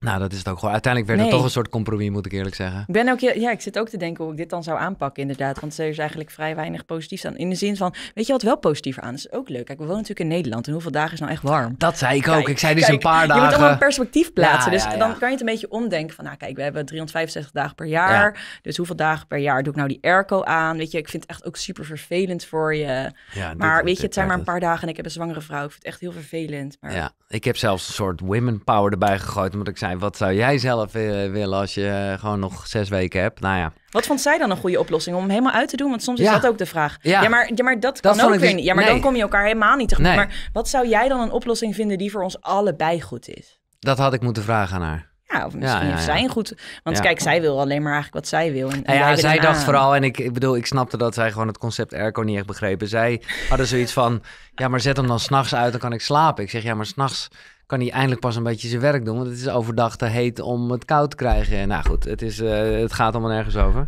Nou, dat is het ook gewoon. Uiteindelijk werd nee. toch een soort compromis, moet ik eerlijk zeggen. Ik ben ook, ja, ik zit ook te denken hoe ik dit dan zou aanpakken, inderdaad. Want er is eigenlijk vrij weinig positief aan. In de zin van, weet je wat wel positief aan is? Ook leuk. Kijk, we wonen natuurlijk in Nederland. En hoeveel dagen is nou echt warm? Dat zei ik ook. ik zei dus een paar dagen. Je moet allemaal een perspectief plaatsen. dus dan kan je het een beetje omdenken van, nou kijk, we hebben 365 dagen per jaar. Dus hoeveel dagen per jaar doe ik nou die airco aan? Weet je, ik vind het echt ook super vervelend voor je. maar weet je, het zijn maar een paar dagen en ik heb een zwangere vrouw. Ik vind het echt heel vervelend. Maar... Ja, ik heb zelfs een soort women power erbij gegooid, omdat ik zei, wat zou jij zelf eh, willen als je eh, gewoon nog zes weken hebt? Nou ja. Wat vond zij dan een goede oplossing om hem helemaal uit te doen? Want soms is dat ook de vraag. Ja, maar, ja, maar dat, kan ook weer niet. Ja, maar dan kom je elkaar helemaal niet tegen. Maar wat zou jij dan een oplossing vinden die voor ons allebei goed is? Dat had ik moeten vragen aan haar. Ja, of misschien zijn goed... Want kijk, zij wil alleen maar eigenlijk wat zij wil. En, nou ja, zij dacht vooral... En ik, bedoel, ik snapte dat zij gewoon het concept airco niet echt begrepen. Zij hadden zoiets van... Ja, maar zet hem dan s'nachts uit, dan kan ik slapen. Ik zeg, ja, maar s'nachts... nachts kan hij eindelijk pas een beetje zijn werk doen. Want het is overdag te heet om het koud te krijgen. Nou goed, het, is, eh, het gaat allemaal nergens over.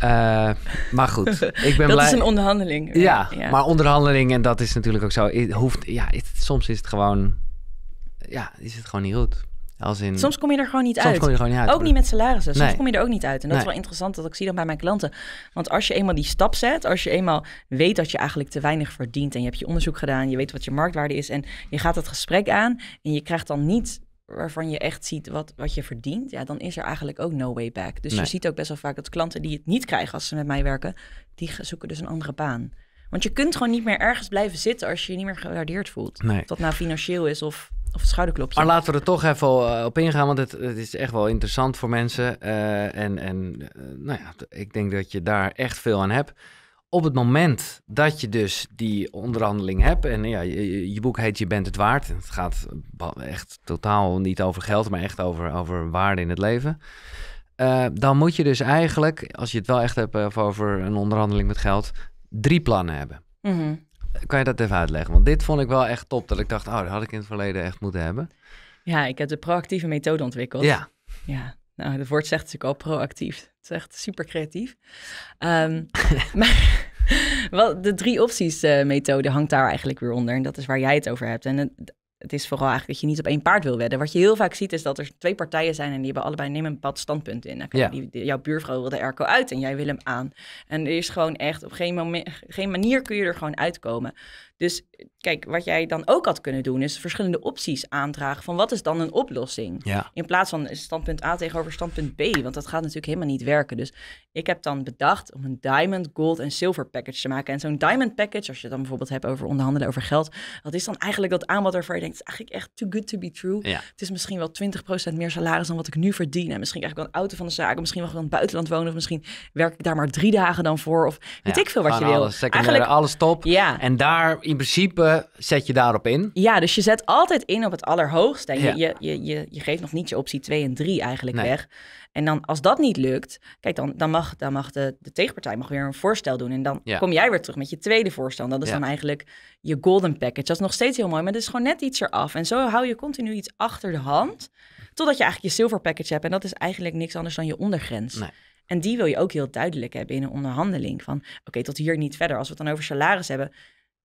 Eh, maar goed, ik ben dat blij... is een onderhandeling. Eh, ja, maar onderhandeling, en dat is natuurlijk ook zo. Het hoeft, ja, soms is het gewoon... Ja, is het gewoon niet goed. Als in, soms kom je er gewoon niet uit. Ook niet met salarissen. Soms kom je er ook niet uit. En dat is wel interessant dat ik zie dan bij mijn klanten. Want als je eenmaal die stap zet, als je eenmaal weet dat je eigenlijk te weinig verdient en je hebt je onderzoek gedaan, je weet wat je marktwaarde is en je gaat het gesprek aan en je krijgt dan niet waarvan je echt ziet wat, wat je verdient, ja, dan is er eigenlijk ook no way back. Dus je ziet ook best wel vaak dat klanten die het niet krijgen als ze met mij werken, die zoeken dus een andere baan. Want je kunt gewoon niet meer ergens blijven zitten als je je niet meer gewaardeerd voelt. Of dat nou financieel is of of Maar laten we er toch even eh, op ingaan, want het, het is echt wel interessant voor mensen. Eh, en en eh, nou ja, ik denk dat je daar echt veel aan hebt. Op het moment dat je dus die onderhandeling hebt, en ja, je, boek heet Je bent het waard. Het gaat echt totaal niet over geld, maar echt over, over waarde in het leven. dan moet je dus eigenlijk, als je het wel echt hebt over een onderhandeling met geld, drie plannen hebben. Mhm kan je dat even uitleggen? Want dit vond ik wel echt top, dat ik dacht, oh, dat had ik in het verleden echt moeten hebben. Ja, ik heb de proactieve methode ontwikkeld. Ja. Ja, nou, het woord zegt natuurlijk al proactief. Het is echt super creatief. Ehm, maar wel, de drie opties eh, methode hangt daar eigenlijk weer onder. En dat is waar jij het over hebt. En het, het is vooral eigenlijk dat je niet op één paard wil wedden. Wat je heel vaak ziet is dat er twee partijen zijn en die hebben allebei nemen een bepaald standpunt in. ja. die, jouw buurvrouw wil de erko uit en jij wil hem aan. En er is gewoon echt op geen, moment, geen manier kun je er gewoon uitkomen. Dus kijk, wat jij dan ook had kunnen doen, is verschillende opties aandragen van wat is dan een oplossing. Ja. In plaats van standpunt A tegenover standpunt B, want dat gaat natuurlijk helemaal niet werken. Dus ik heb dan bedacht om een diamond, gold en silver package te maken. En zo'n diamond package, als je het dan bijvoorbeeld hebt over onderhandelen over geld, dat is dan eigenlijk dat aanbod waarvan je denkt, het is eigenlijk echt too good to be true. Het is misschien wel 20% meer salaris dan wat ik nu verdien. En misschien krijg ik wel een auto van de zaak, misschien wel ik in het buitenland wonen, of misschien werk ik daar maar drie dagen dan voor. Of weet ik veel wat je wil. eigenlijk alles top. Ja. En daar in principe zet je daarop in. Ja, dus je zet altijd in op het allerhoogste. En je, je, je, je, geeft nog niet je optie 2 en 3 eigenlijk weg. En dan als dat niet lukt, kijk, dan, dan mag, dan mag de, de tegenpartij mag weer een voorstel doen. En dan kom jij weer terug met je tweede voorstel. En dat is dan eigenlijk je golden package. Dat is nog steeds heel mooi, maar dat is gewoon net iets eraf. En zo hou je continu iets achter de hand. Totdat je eigenlijk je silver package hebt. En dat is eigenlijk niks anders dan je ondergrens. Nee. En die wil je ook heel duidelijk hebben in een onderhandeling. Van oké, tot hier niet verder. Als we het dan over salaris hebben,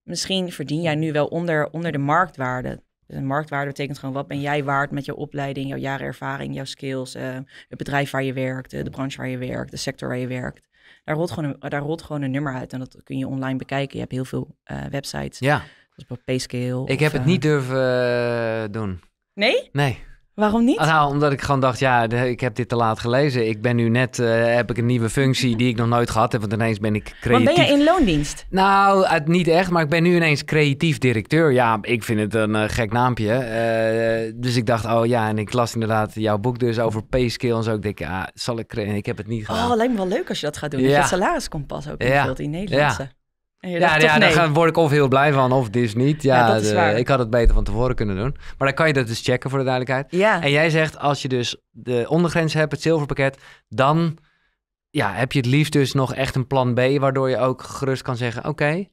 misschien verdien jij nu wel onder, onder de marktwaarde. Dus een marktwaarde betekent gewoon wat ben jij waard met jouw opleiding, jouw jaren ervaring, jouw skills, eh, het bedrijf waar je werkt, eh, de branche waar je werkt, de sector waar je werkt. Daar rolt, gewoon een, daar rolt gewoon een nummer uit en dat kun je online bekijken. Je hebt heel veel uh, websites. Ja. bij Payscale. Ik heb het niet durven doen. Nee? Nee. Waarom niet? Nou, omdat ik gewoon dacht, ja, ik heb dit te laat gelezen. Ik ben nu net, eh, heb ik een nieuwe functie die ik nog nooit gehad heb, want ineens ben ik creatief. Want ben je in loondienst? Nou, het, niet echt, maar ik ben nu ineens creatief directeur. Ja, ik vind het een eh, gek naampje. Eh, dus ik dacht, oh ja, en ik las inderdaad jouw boek dus over payscale en zo. Ik denk, ja, zal ik, ik heb het niet oh, gedaan. Oh, lijkt me wel leuk als je dat gaat doen. Ja. Het salaris komt pas ook in ja. in Nederlandse. Ja ja, ja daar word ik of heel blij van of dit is niet. Ja, dat is waar. ik had het beter van tevoren kunnen doen. Maar dan kan je dat dus checken voor de duidelijkheid. Ja. En jij zegt, als je dus de ondergrens hebt, het zilverpakket, dan ja, heb je het liefst dus nog echt een plan B, waardoor je ook gerust kan zeggen, oké,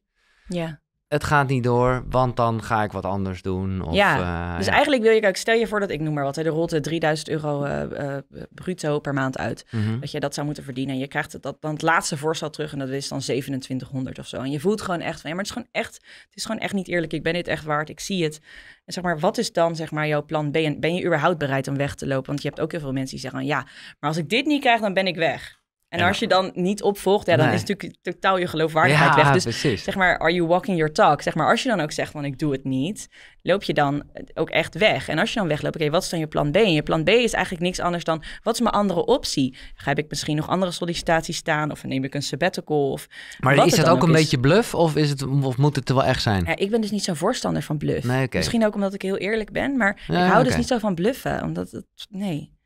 ja het gaat niet door, want dan ga ik wat anders doen. Of, ja, eh, dus eigenlijk wil je, kijk, stel je voor dat ik noem maar wat, hè, er rolt 3000 euro eh, eh, bruto per maand uit. Mhm. Dat je dat zou moeten verdienen. En je krijgt het, dat, dan het laatste voorstel terug en dat is dan 2700 of zo. En je voelt gewoon echt van, ja, maar het is gewoon echt, het is gewoon echt niet eerlijk. Ik ben dit echt waard, ik zie het. En zeg maar, wat is dan zeg maar jouw plan ben je überhaupt bereid om weg te lopen? Want je hebt ook heel veel mensen die zeggen, ja, maar als ik dit niet krijg, dan ben ik weg. En, als je dan niet opvolgt, ja, dan is natuurlijk totaal je geloofwaardigheid weg. Dus zeg maar, are you walking your talk? Zeg maar, als je dan ook zegt van ik doe het niet, loop je dan ook echt weg. En als je dan wegloopt, oké, wat is dan je plan B? En je plan B is eigenlijk niks anders dan, wat is mijn andere optie? Heb ik misschien nog andere sollicitaties staan? Of neem ik een sabbatical? Of maar is dat ook een beetje bluff of, is het, of moet het er wel echt zijn? Ja, ik ben dus niet zo'n voorstander van bluff. Misschien ook omdat ik heel eerlijk ben, maar ik hou dus niet zo van bluffen. Omdat het, nee.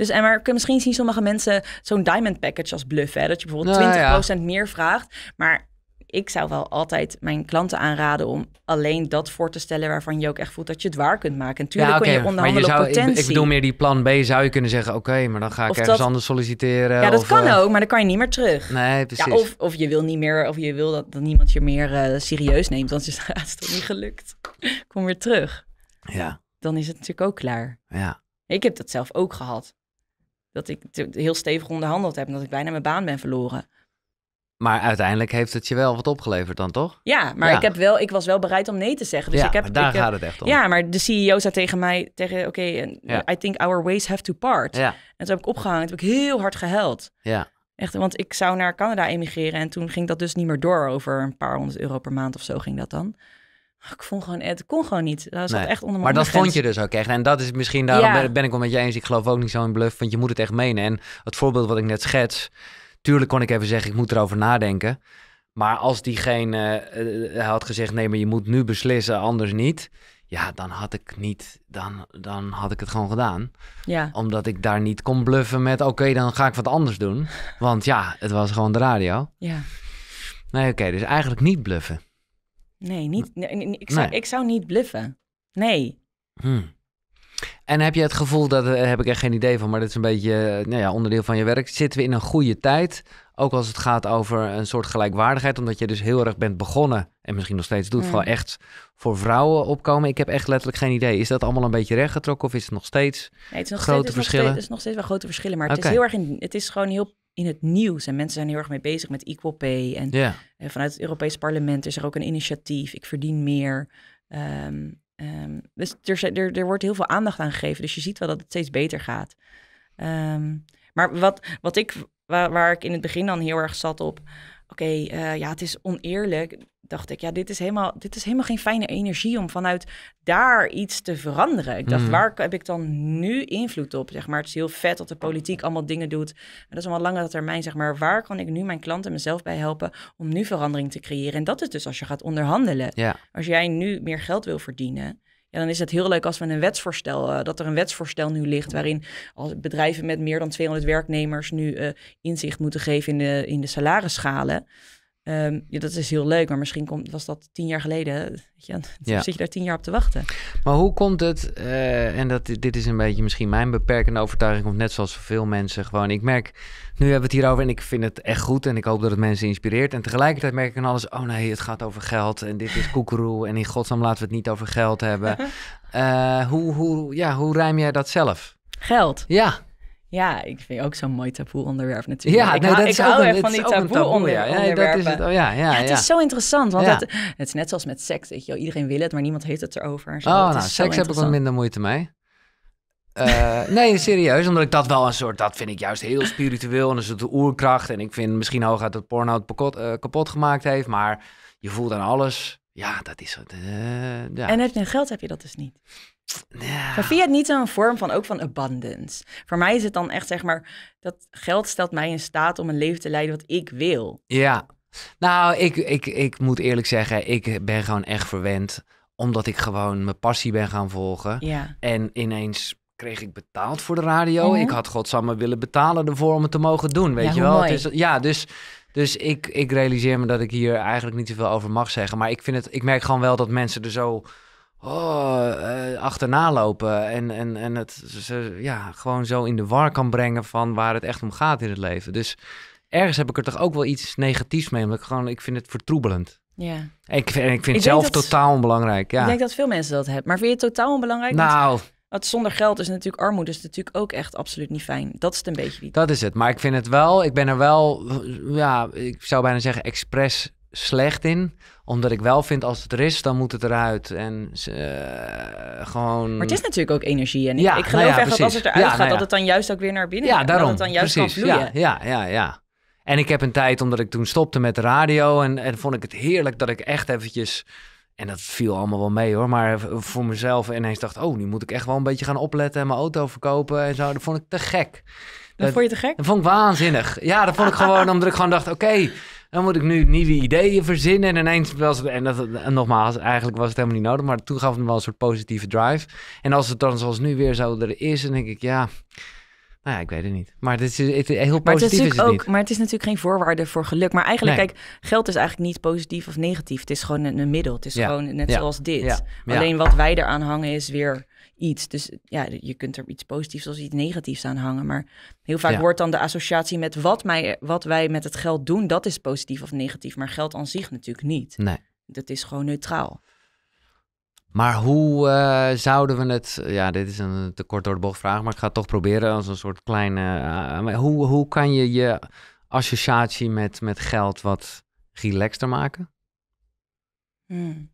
Dus en maar misschien zien sommige mensen zo'n diamond package als bluff. Hè? Dat je bijvoorbeeld 20% meer vraagt. Maar ik zou wel altijd mijn klanten aanraden om alleen dat voor te stellen waarvan je ook echt voelt dat je het waar kunt maken. Natuurlijk tuurlijk kun je onderhandelen maar zou, Ik, bedoel meer die plan B zou je kunnen zeggen, oké, maar dan ga ik ergens anders solliciteren. Ja, dat kan eh, ook, maar dan kan je niet meer terug. Nee, precies. Ja, of, of je wil niet meer, of je wil dat, dat niemand je meer eh, serieus neemt, want is het toch niet gelukt. Kom weer terug. Ja. Dan is het natuurlijk ook klaar. Ja. Ik heb dat zelf ook gehad dat ik heel stevig onderhandeld heb en dat ik bijna mijn baan ben verloren. Maar uiteindelijk heeft het je wel wat opgeleverd dan, toch? Ja, maar Ik, heb wel, ik was wel bereid om nee te zeggen. Dus ja, ik heb, daar het echt om. Ja, maar de CEO zei tegen mij, tegen, oké, I think our ways have to part. En toen heb ik opgehangen, toen heb ik heel hard gehuild. Ja. Echt, want ik zou naar Canada emigreren en toen ging dat dus niet meer door over een paar honderd euro per maand of zo ging dat dan. Ik vond gewoon, het kon gewoon niet. Dat was echt onder Maar dat vond je dus ook echt. En dat is misschien, daarom ben ik wel met je eens. Ik geloof ook niet zo in bluff, want je moet het echt menen. En het voorbeeld wat ik net schets, tuurlijk kon ik even zeggen, ik moet erover nadenken. Maar als diegene eh, eh, had gezegd, nee, maar je moet nu beslissen, anders niet. Ja, dan had ik niet, dan, dan had ik het gewoon gedaan. Ja. Omdat ik daar niet kon bluffen met, oké, dan ga ik wat anders doen. Want ja, het was gewoon de radio. Ja. Nee, oké, dus eigenlijk niet bluffen. Nee, niet, ik, zou, ik zou niet bluffen. Nee. Hmm. En heb je het gevoel, dat eh, heb ik echt geen idee van, maar dat is een beetje eh, nou ja, onderdeel van je werk. Zitten we in een goede tijd? Ook als het gaat over een soort gelijkwaardigheid, omdat je dus heel erg bent begonnen en misschien nog steeds doet, voor hmm. vooral echt voor vrouwen opkomen. Ik heb echt letterlijk geen idee. Is dat allemaal een beetje rechtgetrokken of is het nog steeds nee, het is nog grote steeds, verschillen? Het is nog steeds wel grote verschillen, maar het is heel erg, het is gewoon heel in het nieuws. En mensen zijn heel erg mee bezig met equal pay. En eh, vanuit het Europees parlement is er ook een initiatief. Ik verdien meer. Ehm, ehm, dus er, er, wordt heel veel aandacht aan gegeven. Dus je ziet wel dat het steeds beter gaat. Ehm, maar wat, wat ik, waar, waar, ik in het begin dan heel erg zat op... Oké, eh, ja, het is oneerlijk dacht ik, ja, dit is, helemaal, dit is helemaal geen fijne energie om vanuit daar iets te veranderen. Ik dacht, mhm. waar heb ik dan nu invloed op? Zeg maar, het is heel vet dat de politiek allemaal dingen doet. maar dat is allemaal lange termijn, zeg maar. Waar kan ik nu mijn klanten mezelf bij helpen om nu verandering te creëren? En dat is dus als je gaat onderhandelen. Als jij nu meer geld wil verdienen, ja, dan is het heel leuk als we een wetsvoorstel, eh, dat er een wetsvoorstel nu ligt waarin als bedrijven met meer dan 200 werknemers nu eh, inzicht moeten geven in de, in de salarisschalen. Ehm, ja, dat is heel leuk, maar misschien komt, was dat tien jaar geleden. Weet je, zit je daar tien jaar op te wachten. Maar hoe komt het, eh, en dat, dit is een beetje misschien mijn beperkende overtuiging, of net zoals veel mensen gewoon. Ik merk, nu hebben we het hierover en ik vind het echt goed en ik hoop dat het mensen inspireert. En tegelijkertijd merk ik dan alles, oh nee, het gaat over geld en dit is koekeroe en in godsnaam laten we het niet over geld hebben. Eh, hoe, hoe, ja, hoe rijm jij dat zelf? Geld? Ja. Ja, ik vind ook zo'n mooi taboe onderwerp natuurlijk. Ja, ik, nou, hou, dat ik hou echt van die taboe, taboe ja. dat is het, oh, ja, ja, het is zo interessant, want het is net zoals met seks. Weet je, iedereen wil het, maar niemand heeft het erover. Oh, nou, seks heb ik wat minder moeite mee. Eh, nee, serieus, omdat ik dat wel een soort, dat vind ik juist heel spiritueel en een de oerkracht. En ik vind misschien hooguit dat porno het eh, kapot gemaakt heeft, maar je voelt aan alles. Ja, dat is het. Eh, en heb geld heb je dat dus niet. Ja. het niet een vorm van ook van abundance? Voor mij is het dan echt zeg maar dat geld stelt mij in staat om een leven te leiden wat ik wil. Ja, nou ik, ik, ik moet eerlijk zeggen, ik ben gewoon echt verwend omdat ik gewoon mijn passie ben gaan volgen. Ja. En ineens kreeg ik betaald voor de radio. Mhm. Ik had godsamme willen betalen ervoor om het te mogen doen, weet je wel? is, dus, ja, dus, dus ik, ik realiseer me dat ik hier eigenlijk niet zoveel over mag zeggen. Maar ik, vind het, ik merk gewoon wel dat mensen er zo oh, eh, achterna lopen. En, en, en het ze, ja, gewoon zo in de war kan brengen van waar het echt om gaat in het leven. Dus ergens heb ik er toch ook wel iets negatiefs mee. Omdat ik gewoon, ik vind het vertroebelend. Ja. En ik, en ik vind het zelf totaal onbelangrijk. Ja. Ik denk dat veel mensen dat hebben. Maar vind je het totaal onbelangrijk? Nou... Want, zonder geld is natuurlijk armoede is natuurlijk ook echt absoluut niet fijn. Dat is het een beetje. niet. Dat is het. Maar ik vind het wel, ik ben er wel, ja, ik zou bijna zeggen expres slecht in omdat ik wel vind, als het er is, dan moet het eruit. En eh, gewoon... Maar het is natuurlijk ook energie. En ik, ja, ik nou geloof echt dat als het eruit gaat, nou dat het dan juist ook weer naar binnen gaat. Ja, daarom. het dan juist precies. kan Ja, ja, ja, En ik heb een tijd, omdat ik toen stopte met de radio... en, en vond ik het heerlijk dat ik echt eventjes... En dat viel allemaal wel mee hoor. Maar voor mezelf ineens dacht, oh, nu moet ik echt wel een beetje gaan opletten en mijn auto verkopen en zo. Dat vond ik te gek. Dat, vond je te gek? Dat vond ik waanzinnig. Ja, dat vond ik gewoon omdat ik gewoon dacht, oké, dan moet ik nu nieuwe ideeën verzinnen. En ineens was en, dat, en nogmaals, eigenlijk was het helemaal niet nodig, maar toen gaf het me wel een soort positieve drive. En als het dan zoals nu weer zo er is, dan denk ik, ja, nou ja, ik weet het niet. Maar dit is, het, heel positief maar het is, het ook, niet. Maar het is natuurlijk geen voorwaarde voor geluk. Maar eigenlijk, kijk, geld is eigenlijk niet positief of negatief. Het is gewoon een, een middel. Het is gewoon net zoals dit. Alleen wat wij eraan hangen is weer iets. Dus ja, je kunt er iets positiefs als iets negatiefs aan hangen. Maar heel vaak wordt dan de associatie met wat, wat wij met het geld doen, dat is positief of negatief. Maar geld aan zich natuurlijk niet. Nee. Dat is gewoon neutraal. Maar hoe eh, zouden we het. Ja, dit is een tekort door de bocht vraag, maar ik ga toch proberen als een soort kleine. Eh, hoe, hoe kan je je associatie met, met geld wat relaxter maken? Hmm.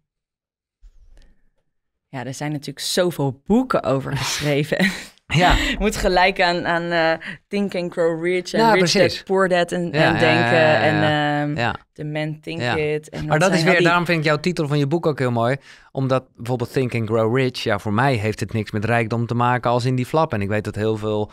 Ja, er zijn natuurlijk zoveel boeken over geschreven. ja. Moet gelijk aan, aan uh, Think and Grow Rich en ja, Rich Dad Poor Dad en, ja, denken en ehm, ja. The Man Think It. maar dat is weer, daarom vind ik jouw titel van je boek ook heel mooi. Omdat bijvoorbeeld Think and Grow Rich, ja voor mij heeft het niks met rijkdom te maken als in die flap. En ik weet dat heel veel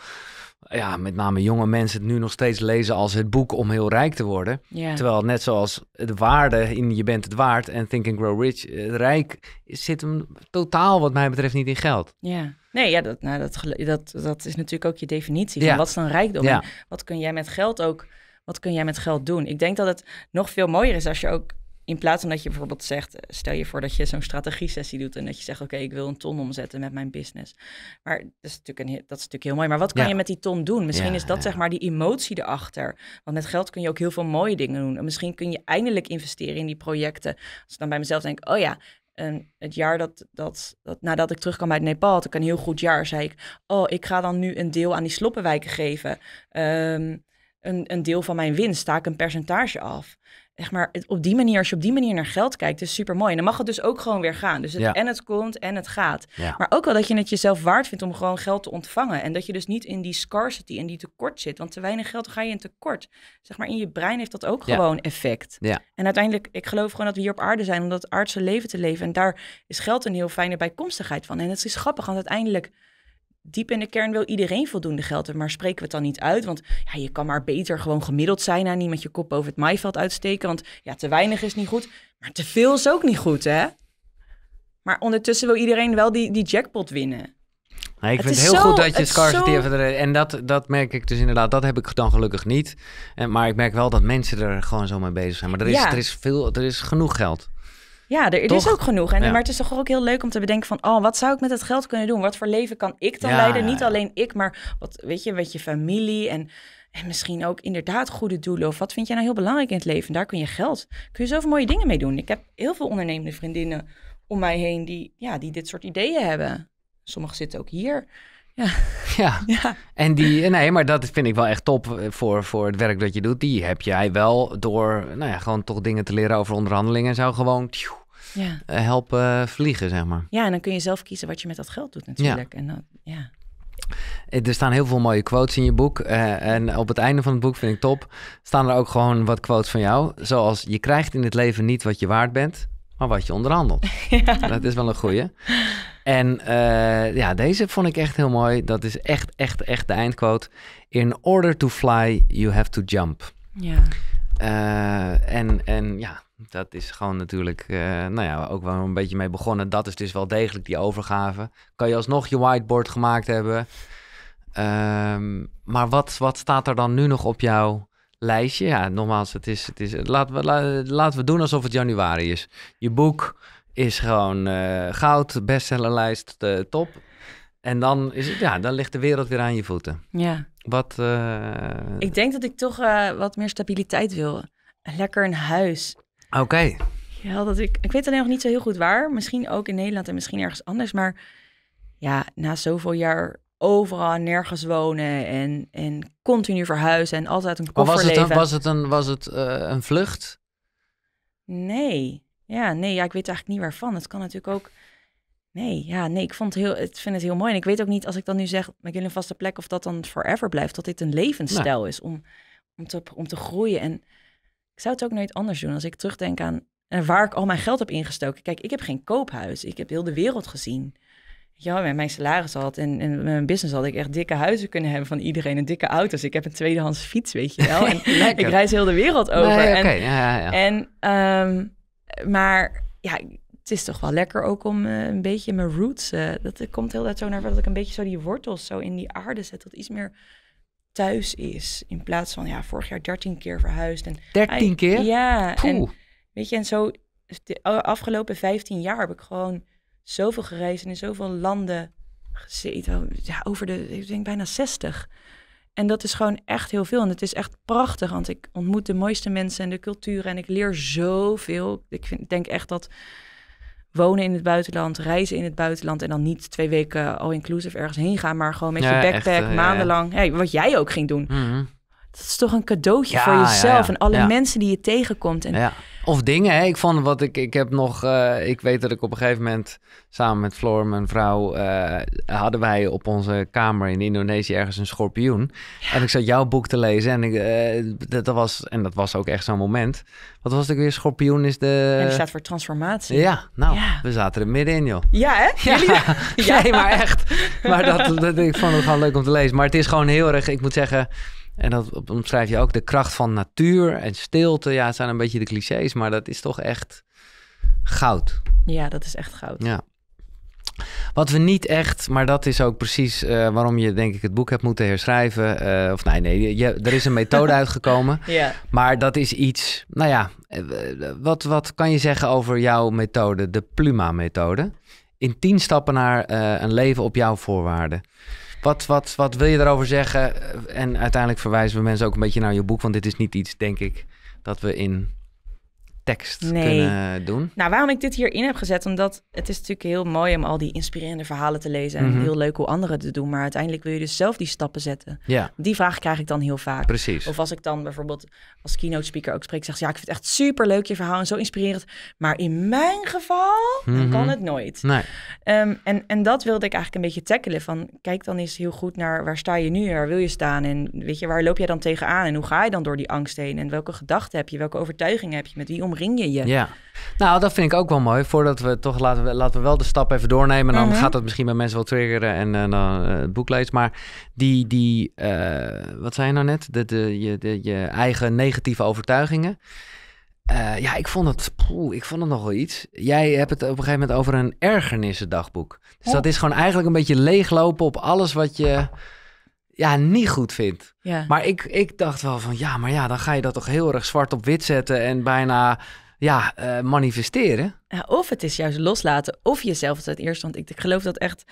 ja, met name jonge mensen het nu nog steeds lezen als het boek om heel rijk te worden. Terwijl net zoals de waarde in Je bent het waard en Think and Grow Rich, eh, rijk zit hem totaal wat mij betreft niet in geld. Ja. Nee, ja, dat, nou, dat, dat, dat is natuurlijk ook je definitie. Van Wat is dan rijkdom? Ja. Wat kun jij met geld ook wat kun jij met geld doen? Ik denk dat het nog veel mooier is als je ook in plaats van dat je bijvoorbeeld zegt, eh, stel je voor dat je zo'n strategie-sessie doet en dat je zegt, oké, ik wil een ton omzetten met mijn business. Maar dat is natuurlijk, een, dat is natuurlijk heel mooi. Maar wat kan je met die ton doen? Misschien is dat zeg maar die emotie erachter. Want met geld kun je ook heel veel mooie dingen doen. En misschien kun je eindelijk investeren in die projecten. Als ik dan bij mezelf denk, oh ja, het jaar dat, dat, dat, nadat ik terugkwam uit Nepal, had ik een heel goed jaar, zei ik, oh, ik ga dan nu een deel aan die sloppenwijken geven. Ehm, een, een deel van mijn winst sta ik een percentage af zeg maar, op die manier, als je op die manier naar geld kijkt, is super mooi. En dan mag het dus ook gewoon weer gaan. Dus het, en het komt en het gaat. Maar ook wel dat je het jezelf waard vindt om gewoon geld te ontvangen. En dat je dus niet in die scarcity en die tekort zit. Want te weinig geld ga je in tekort. Zeg maar, in je brein heeft dat ook gewoon effect. En uiteindelijk, ik geloof gewoon dat we hier op aarde zijn om dat aardse leven te leven. En daar is geld een heel fijne bijkomstigheid van. En het is grappig, want uiteindelijk diep in de kern wil iedereen voldoende geld hebben, maar spreken we het dan niet uit? Want ja, je kan maar beter gewoon gemiddeld zijn en niet met je kop over het maaiveld uitsteken. Want ja, te weinig is niet goed, maar te veel is ook niet goed, hè? Maar ondertussen wil iedereen wel die, die jackpot winnen. ik vind het heel goed dat je het scarcity zo... En dat, dat merk ik dus inderdaad. Dat heb ik dan gelukkig niet. En, maar ik merk wel dat mensen er gewoon zo mee bezig zijn. Maar er is, er is, veel, er is genoeg geld. Ja, er, is ook genoeg. En, Maar het is toch ook heel leuk om te bedenken van... oh, wat zou ik met het geld kunnen doen? Wat voor leven kan ik dan leiden? Niet alleen ik, maar wat, weet je, wat je familie en... En misschien ook inderdaad goede doelen. Of wat vind jij nou heel belangrijk in het leven? daar kun je geld. Kun je zoveel mooie dingen mee doen. Ik heb heel veel ondernemende vriendinnen om mij heen die, ja, die dit soort ideeën hebben. Sommigen zitten ook hier. Ja. ja. Ja. En die, nee, maar dat vind ik wel echt top eh, voor, voor het werk dat je doet. Die heb jij wel door, nou ja, gewoon toch dingen te leren over onderhandelingen en zo gewoon ja. Eh, helpen eh, vliegen, zeg maar. Ja, en dan kun je zelf kiezen wat je met dat geld doet natuurlijk. Ja. En dan, ja. Er staan heel veel mooie quotes in je boek. en op het einde van het boek vind ik top. Staan er ook gewoon wat quotes van jou. Zoals: Je krijgt in het leven niet wat je waard bent, maar wat je onderhandelt. Ja. Dat is wel een goeie. En eh, ja, deze vond ik echt heel mooi. Dat is echt, echt, echt de eindquote. In order to fly, you have to jump. Ja. Eh, en, en ja, dat is gewoon natuurlijk, eh, nou ja, ook wel een beetje mee begonnen. Dat is dus wel degelijk die overgave. Kan je alsnog je whiteboard gemaakt hebben. Ehm, maar wat, wat staat er dan nu nog op jouw lijstje? Ja, nogmaals, het is, het is, laten, we, laten we doen alsof het januari is. Je boek, is gewoon eh, goud, bestsellerlijst, top. En dan, is het, ja, dan ligt de wereld weer aan je voeten. Ja. Wat, eh, Ik denk dat ik toch eh, wat meer stabiliteit wil. Lekker een huis. Oké. Ja, dat ik, ik weet alleen nog niet zo heel goed waar. Misschien ook in Nederland en misschien ergens anders. Maar ja, na zoveel jaar overal nergens wonen en, en continu verhuizen en altijd een koffer leven. was het, leven. was het, een, was het een vlucht? Nee. Ja, nee, ja, ik weet eigenlijk niet waarvan. Het kan natuurlijk ook. Nee, ja, nee, ik vond het heel, het vind het heel mooi. En ik weet ook niet, als ik dan nu zeg, met wil een vaste plek, of dat dan forever blijft, dat dit een levensstijl is om, om, te, om te groeien. En ik zou het ook nooit anders doen als ik terugdenk aan eh, waar ik al mijn geld heb ingestoken. Kijk, ik heb geen koophuis. Ik heb heel de wereld gezien. Ja, met mijn salaris had en, en met mijn business had ik echt dikke huizen kunnen hebben van iedereen en dikke auto's. Ik heb een tweedehands fiets, weet je wel. En ik reis heel de wereld over. Nee, okay. en, ja, ja, ja. en ehm, maar ja, het is toch wel lekker ook om eh, een beetje mijn roots. Eh, dat komt heel dat zo naar dat ik een beetje zo die wortels zo in die aarde zet. Dat iets meer thuis is. In plaats van ja, vorig jaar 13 keer verhuisd. En 13 keer? Ja. En, weet je, en zo de afgelopen 15 jaar heb ik gewoon zoveel gereisd en in zoveel landen gezeten. Ja, over de, ik denk bijna 60. En dat is gewoon echt heel veel. En het is echt prachtig, want ik ontmoet de mooiste mensen en de culturen en ik leer zoveel. Ik vind, denk echt dat wonen in het buitenland, reizen in het buitenland en dan niet twee weken all-inclusive ergens heen gaan, maar gewoon met je backpack eh, maandenlang. Hey, wat jij ook ging doen. Mhm dat is toch een cadeautje voor jezelf en alle mensen die je tegenkomt. En... Of dingen, hè? ik vond wat ik, ik heb nog, eh, ik weet dat ik op een gegeven moment samen met Floor, mijn vrouw, eh, hadden wij op onze kamer in Indonesië ergens een schorpioen. En ik zat jouw boek te lezen en ik, eh, dat, was, en dat was ook echt zo'n moment. Wat was ik weer? Schorpioen is de... En staat voor transformatie. Ja, nou, we zaten er middenin joh. Ja hè? Jullie... Ja, maar echt. Maar dat, dat, ik vond het gewoon leuk om te lezen. Maar het is gewoon heel erg, ik moet zeggen... En dat omschrijf je ook de kracht van natuur en stilte. Ja, het zijn een beetje de clichés, maar dat is toch echt goud. Ja, dat is echt goud. Ja. Wat we niet echt, maar dat is ook precies eh, waarom je denk ik het boek hebt moeten herschrijven. Eh, of nee, nee, je, er is een methode uitgekomen. Ja. Maar dat is iets, nou ja, eh, wat, wat kan je zeggen over jouw methode, de Pluma-methode? in tien stappen naar eh, een leven op jouw voorwaarden. Wat, wat, wat wil je daarover zeggen? En uiteindelijk verwijzen we mensen ook een beetje naar je boek, want dit is niet iets, denk ik, dat we in tekst kunnen doen? Nou, waarom ik dit hierin heb gezet, omdat het is natuurlijk heel mooi om al die inspirerende verhalen te lezen en mhm. heel leuk hoe anderen het doen, maar uiteindelijk wil je dus zelf die stappen zetten. Ja. Die vraag krijg ik dan heel vaak. Precies. Of als ik dan bijvoorbeeld als keynote speaker ook spreek, zeg ja, ik vind het echt super leuk je verhaal en zo inspirerend, maar in mijn geval mhm. kan het nooit. Nee. Ehm, en, en dat wilde ik eigenlijk een beetje tackelen van kijk dan eens heel goed naar waar sta je nu, waar wil je staan en weet je, waar loop jij dan tegenaan en hoe ga je dan door die angst heen en welke gedachten heb je, welke overtuigingen heb je, met wie om omring je je. Ja. Nou, dat vind ik ook wel mooi. Voordat we toch laten we, laten we wel de stap even doornemen. Dan mhm. gaat dat misschien bij mensen wel triggeren en, eh, dan eh, het boek leest. Maar die, die eh, wat zei je nou net? De, de, je, de, je eigen negatieve overtuigingen. ja, ik vond, het, poeh, ik vond het nog wel iets. Jij hebt het op een gegeven moment over een ergernissen dagboek. Dus dat is gewoon eigenlijk een beetje leeglopen op alles wat je ja, niet goed vindt. Maar ik, ik dacht wel van ja, maar ja, dan ga je dat toch heel erg zwart op wit zetten en bijna ja, eh, manifesteren. Ja, of het is juist loslaten, of jezelf het eerst. Want ik, geloof dat echt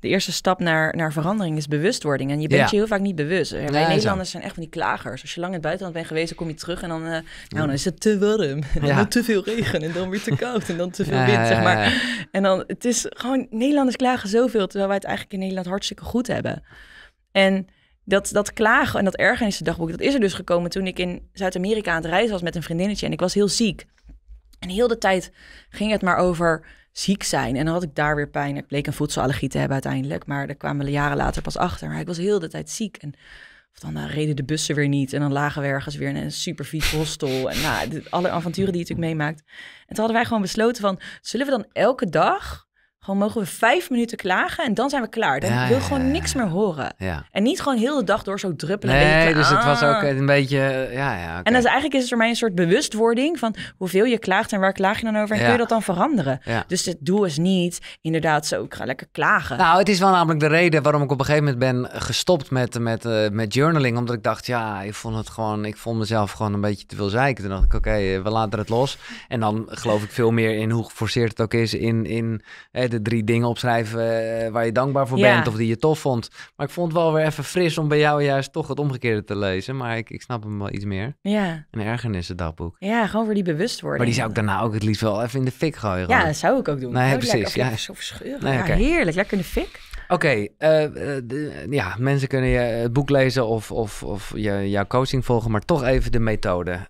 de eerste stap naar, naar verandering is bewustwording. En je bent je heel vaak niet bewust. Eh, wij Nederlanders zijn echt van die klagers. Als je lang in het buitenland bent geweest, dan kom je terug en dan, eh, nou, dan mm. is het te warm. En ja. dan te veel regen en dan weer te koud en dan te veel wind, zeg maar. En dan, het is gewoon, Nederlanders klagen zoveel, terwijl wij het eigenlijk in Nederland hartstikke goed hebben. En dat, dat klagen en dat ergernisdagboek, dat is er dus gekomen toen ik in Zuid-Amerika aan het reizen was met een vriendinnetje. En ik was heel ziek. En heel de tijd ging het maar over ziek zijn. En dan had ik daar weer pijn. Ik bleek een voedselallergie te hebben uiteindelijk. Maar daar kwamen we jaren later pas achter. Maar ik was heel de tijd ziek. En of dan eh, reden de bussen weer niet. En dan lagen we ergens weer in een super vies hostel. En nou, alle avonturen die je natuurlijk meemaakt. En toen hadden wij gewoon besloten van... zullen we dan elke dag gewoon mogen we vijf minuten klagen en dan zijn we klaar. Dan wil ja, gewoon niks meer horen. En niet gewoon heel de dag door zo druppelen. Nee, dus het was ah. ook een beetje... Eh, ja, ja, En dus eigenlijk is het voor mij een soort bewustwording van hoeveel je klaagt en waar klaag je dan over. En kun je dat dan veranderen? Dus het doel is niet inderdaad zo, ik ga lekker klagen. Nou, het is wel namelijk de reden waarom ik op een gegeven moment ben gestopt met, met, eh, met journaling. Omdat ik dacht, ja, ik vond het gewoon... Ik vond mezelf gewoon een beetje te veel zeiken. Toen dacht ik, oké, eh, we laten het los. En dan geloof ik veel meer in hoe geforceerd het ook is in... in uh, de drie dingen opschrijven eh, waar je dankbaar voor bent of die je tof vond. Maar ik vond het wel weer even fris om bij jou juist toch het omgekeerde te lezen. Maar ik, ik snap hem wel iets meer. Ja. Een ergernis, het dagboek. Ja, gewoon voor die bewustwording. Maar die zou ik daarna ook het liefst wel even in de fik gooien. Ja, dat zou ik ook doen. Nee, precies. ja. Zo verscheuren. ja, heerlijk, lekker de fik. Oké, eh, eh, ja, mensen kunnen je het boek lezen of, of, of je, jouw coaching volgen, maar toch even de methode.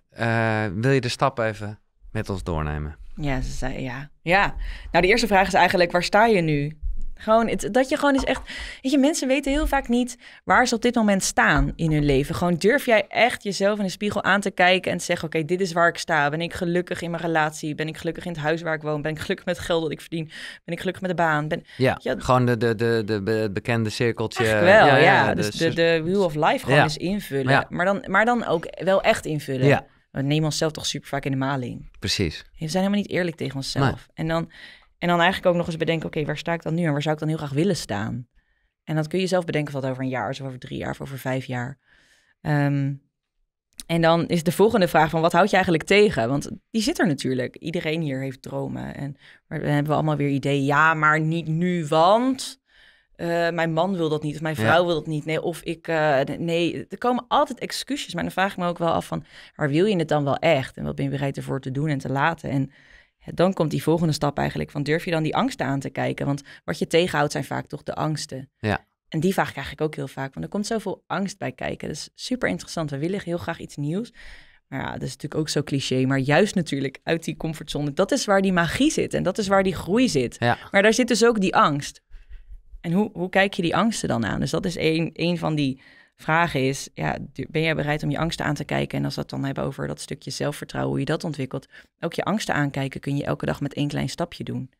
wil je de stap even met ons doornemen? Ja, ze zei ja. Ja. Nou, de eerste vraag is eigenlijk: waar sta je nu? Gewoon, het, dat je gewoon is echt. Weet je, mensen weten heel vaak niet waar ze op dit moment staan in hun leven. Gewoon durf jij echt jezelf in de spiegel aan te kijken en te zeggen: Oké, dit is waar ik sta. Ben ik gelukkig in mijn relatie? Ben ik gelukkig in het huis waar ik woon? Ben ik gelukkig met het geld dat ik verdien? Ben ik gelukkig met de baan? Ben, ja, gewoon de, de, de, de, bekende cirkeltje. Wel, ja, dus, dus de, de wheel of life gewoon eens invullen. Maar, dan, maar dan ook wel echt invullen. Ja we nemen onszelf toch super vaak in de maling. Precies. We zijn helemaal niet eerlijk tegen onszelf. En, dan, en dan eigenlijk ook nog eens bedenken, oké, waar sta ik dan nu en waar zou ik dan heel graag willen staan? En dat kun je zelf bedenken wat over een jaar of over drie jaar, of over vijf jaar. Ehm, en dan is de volgende vraag van wat houd je eigenlijk tegen? Want die zit er natuurlijk. Iedereen hier heeft dromen. En we hebben allemaal weer ideeën. Ja, maar niet nu, want... Eh, mijn man wil dat niet, of mijn vrouw wil dat niet. Nee, of ik, eh, nee, er komen altijd excuses. Maar dan vraag ik me ook wel af van, waar wil je het dan wel echt? En wat ben je bereid ervoor te doen en te laten? En dan komt die volgende stap eigenlijk van, durf je dan die angsten aan te kijken? Want wat je tegenhoudt zijn vaak toch de angsten. Ja. En die vraag krijg ik ook heel vaak, want er komt zoveel angst bij kijken. Dat is super interessant. We willen heel graag iets nieuws. Maar ja, dat is natuurlijk ook zo cliché. Maar juist natuurlijk uit die comfortzone, dat is waar die magie zit. En dat is waar die groei zit. Ja. Maar daar zit dus ook die angst. En hoe, hoe kijk je die angsten dan aan? Dus dat is één één van die vragen is, ja, ben jij bereid om je angsten aan te kijken? En als we het dan hebben over dat stukje zelfvertrouwen, hoe je dat ontwikkelt. Ook je angsten aankijken kun je elke dag met één klein stapje doen.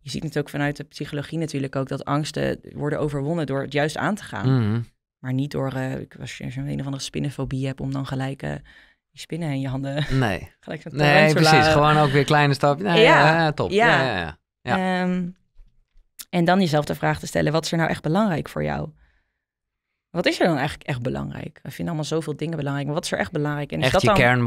Je ziet het ook vanuit de psychologie natuurlijk ook dat angsten worden overwonnen door het juist aan te gaan. Mhm. Maar niet door, uh, als je een of andere spinnenfobie hebt, om dan gelijk uh, die spinnen in je handen... Nee, gelijk nee precies. Gewoon ook weer kleine stapjes. ja. top. Ja, ja, ja. ja. Ehm, en dan jezelf de vraag te stellen, wat is er nou echt belangrijk voor jou? Wat is er dan eigenlijk echt belangrijk? We vinden allemaal zoveel dingen belangrijk, maar wat is er echt belangrijk? En echt is dat je dan...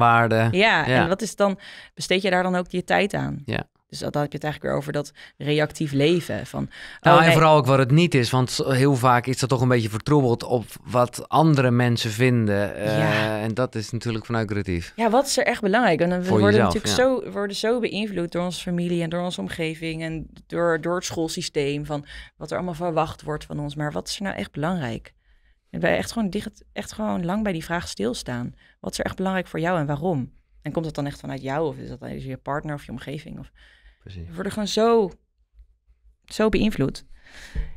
Ja, ja, en wat is dan, besteed je daar dan ook je tijd aan? Ja. Dus dat, had heb je het eigenlijk weer over dat reactief leven. Van, oh, nou, en vooral ook wat het niet is. Want heel vaak is dat toch een beetje vertroebeld op wat andere mensen vinden. Eh, en dat is natuurlijk vanuit creatief. Ja, wat is er echt belangrijk? En we worden natuurlijk zo, worden zo beïnvloed door onze familie en door onze omgeving. En door, door het schoolsysteem. Van wat er allemaal verwacht wordt van ons. Maar wat is er nou echt belangrijk? En wij echt gewoon, dicht, echt gewoon lang bij die vraag stilstaan. Wat is er echt belangrijk voor jou en waarom? En komt dat dan echt vanuit jou? Of is dat dan je partner of je omgeving? Of we worden gewoon zo, zo beïnvloed.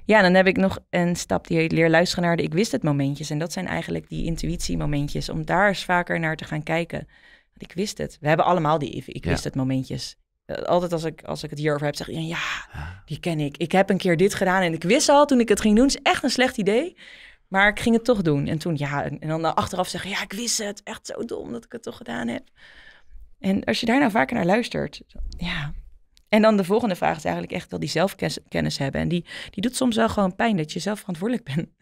Ja, dan heb ik nog een stap die heet leer luisteren naar de ik wist het momentjes. En dat zijn eigenlijk die intuïtie momentjes Om daar eens vaker naar te gaan kijken. Ik wist het. We hebben allemaal die ik wist het momentjes. Eh, altijd als ik, als ik het hierover heb, zeg ik, ja, die ken ik. Ik heb een keer dit gedaan en ik wist al toen ik het ging doen, is echt een slecht idee. Maar ik ging het toch doen. En toen, ja, en dan eh, achteraf zeggen, ja, ik wist het. Echt zo dom dat ik het toch gedaan heb. En als je daar nou vaker naar luistert, ja, en dan de volgende vraag is eigenlijk echt wel die zelfkennis hebben. En die, die doet soms wel gewoon pijn dat je zelf verantwoordelijk bent.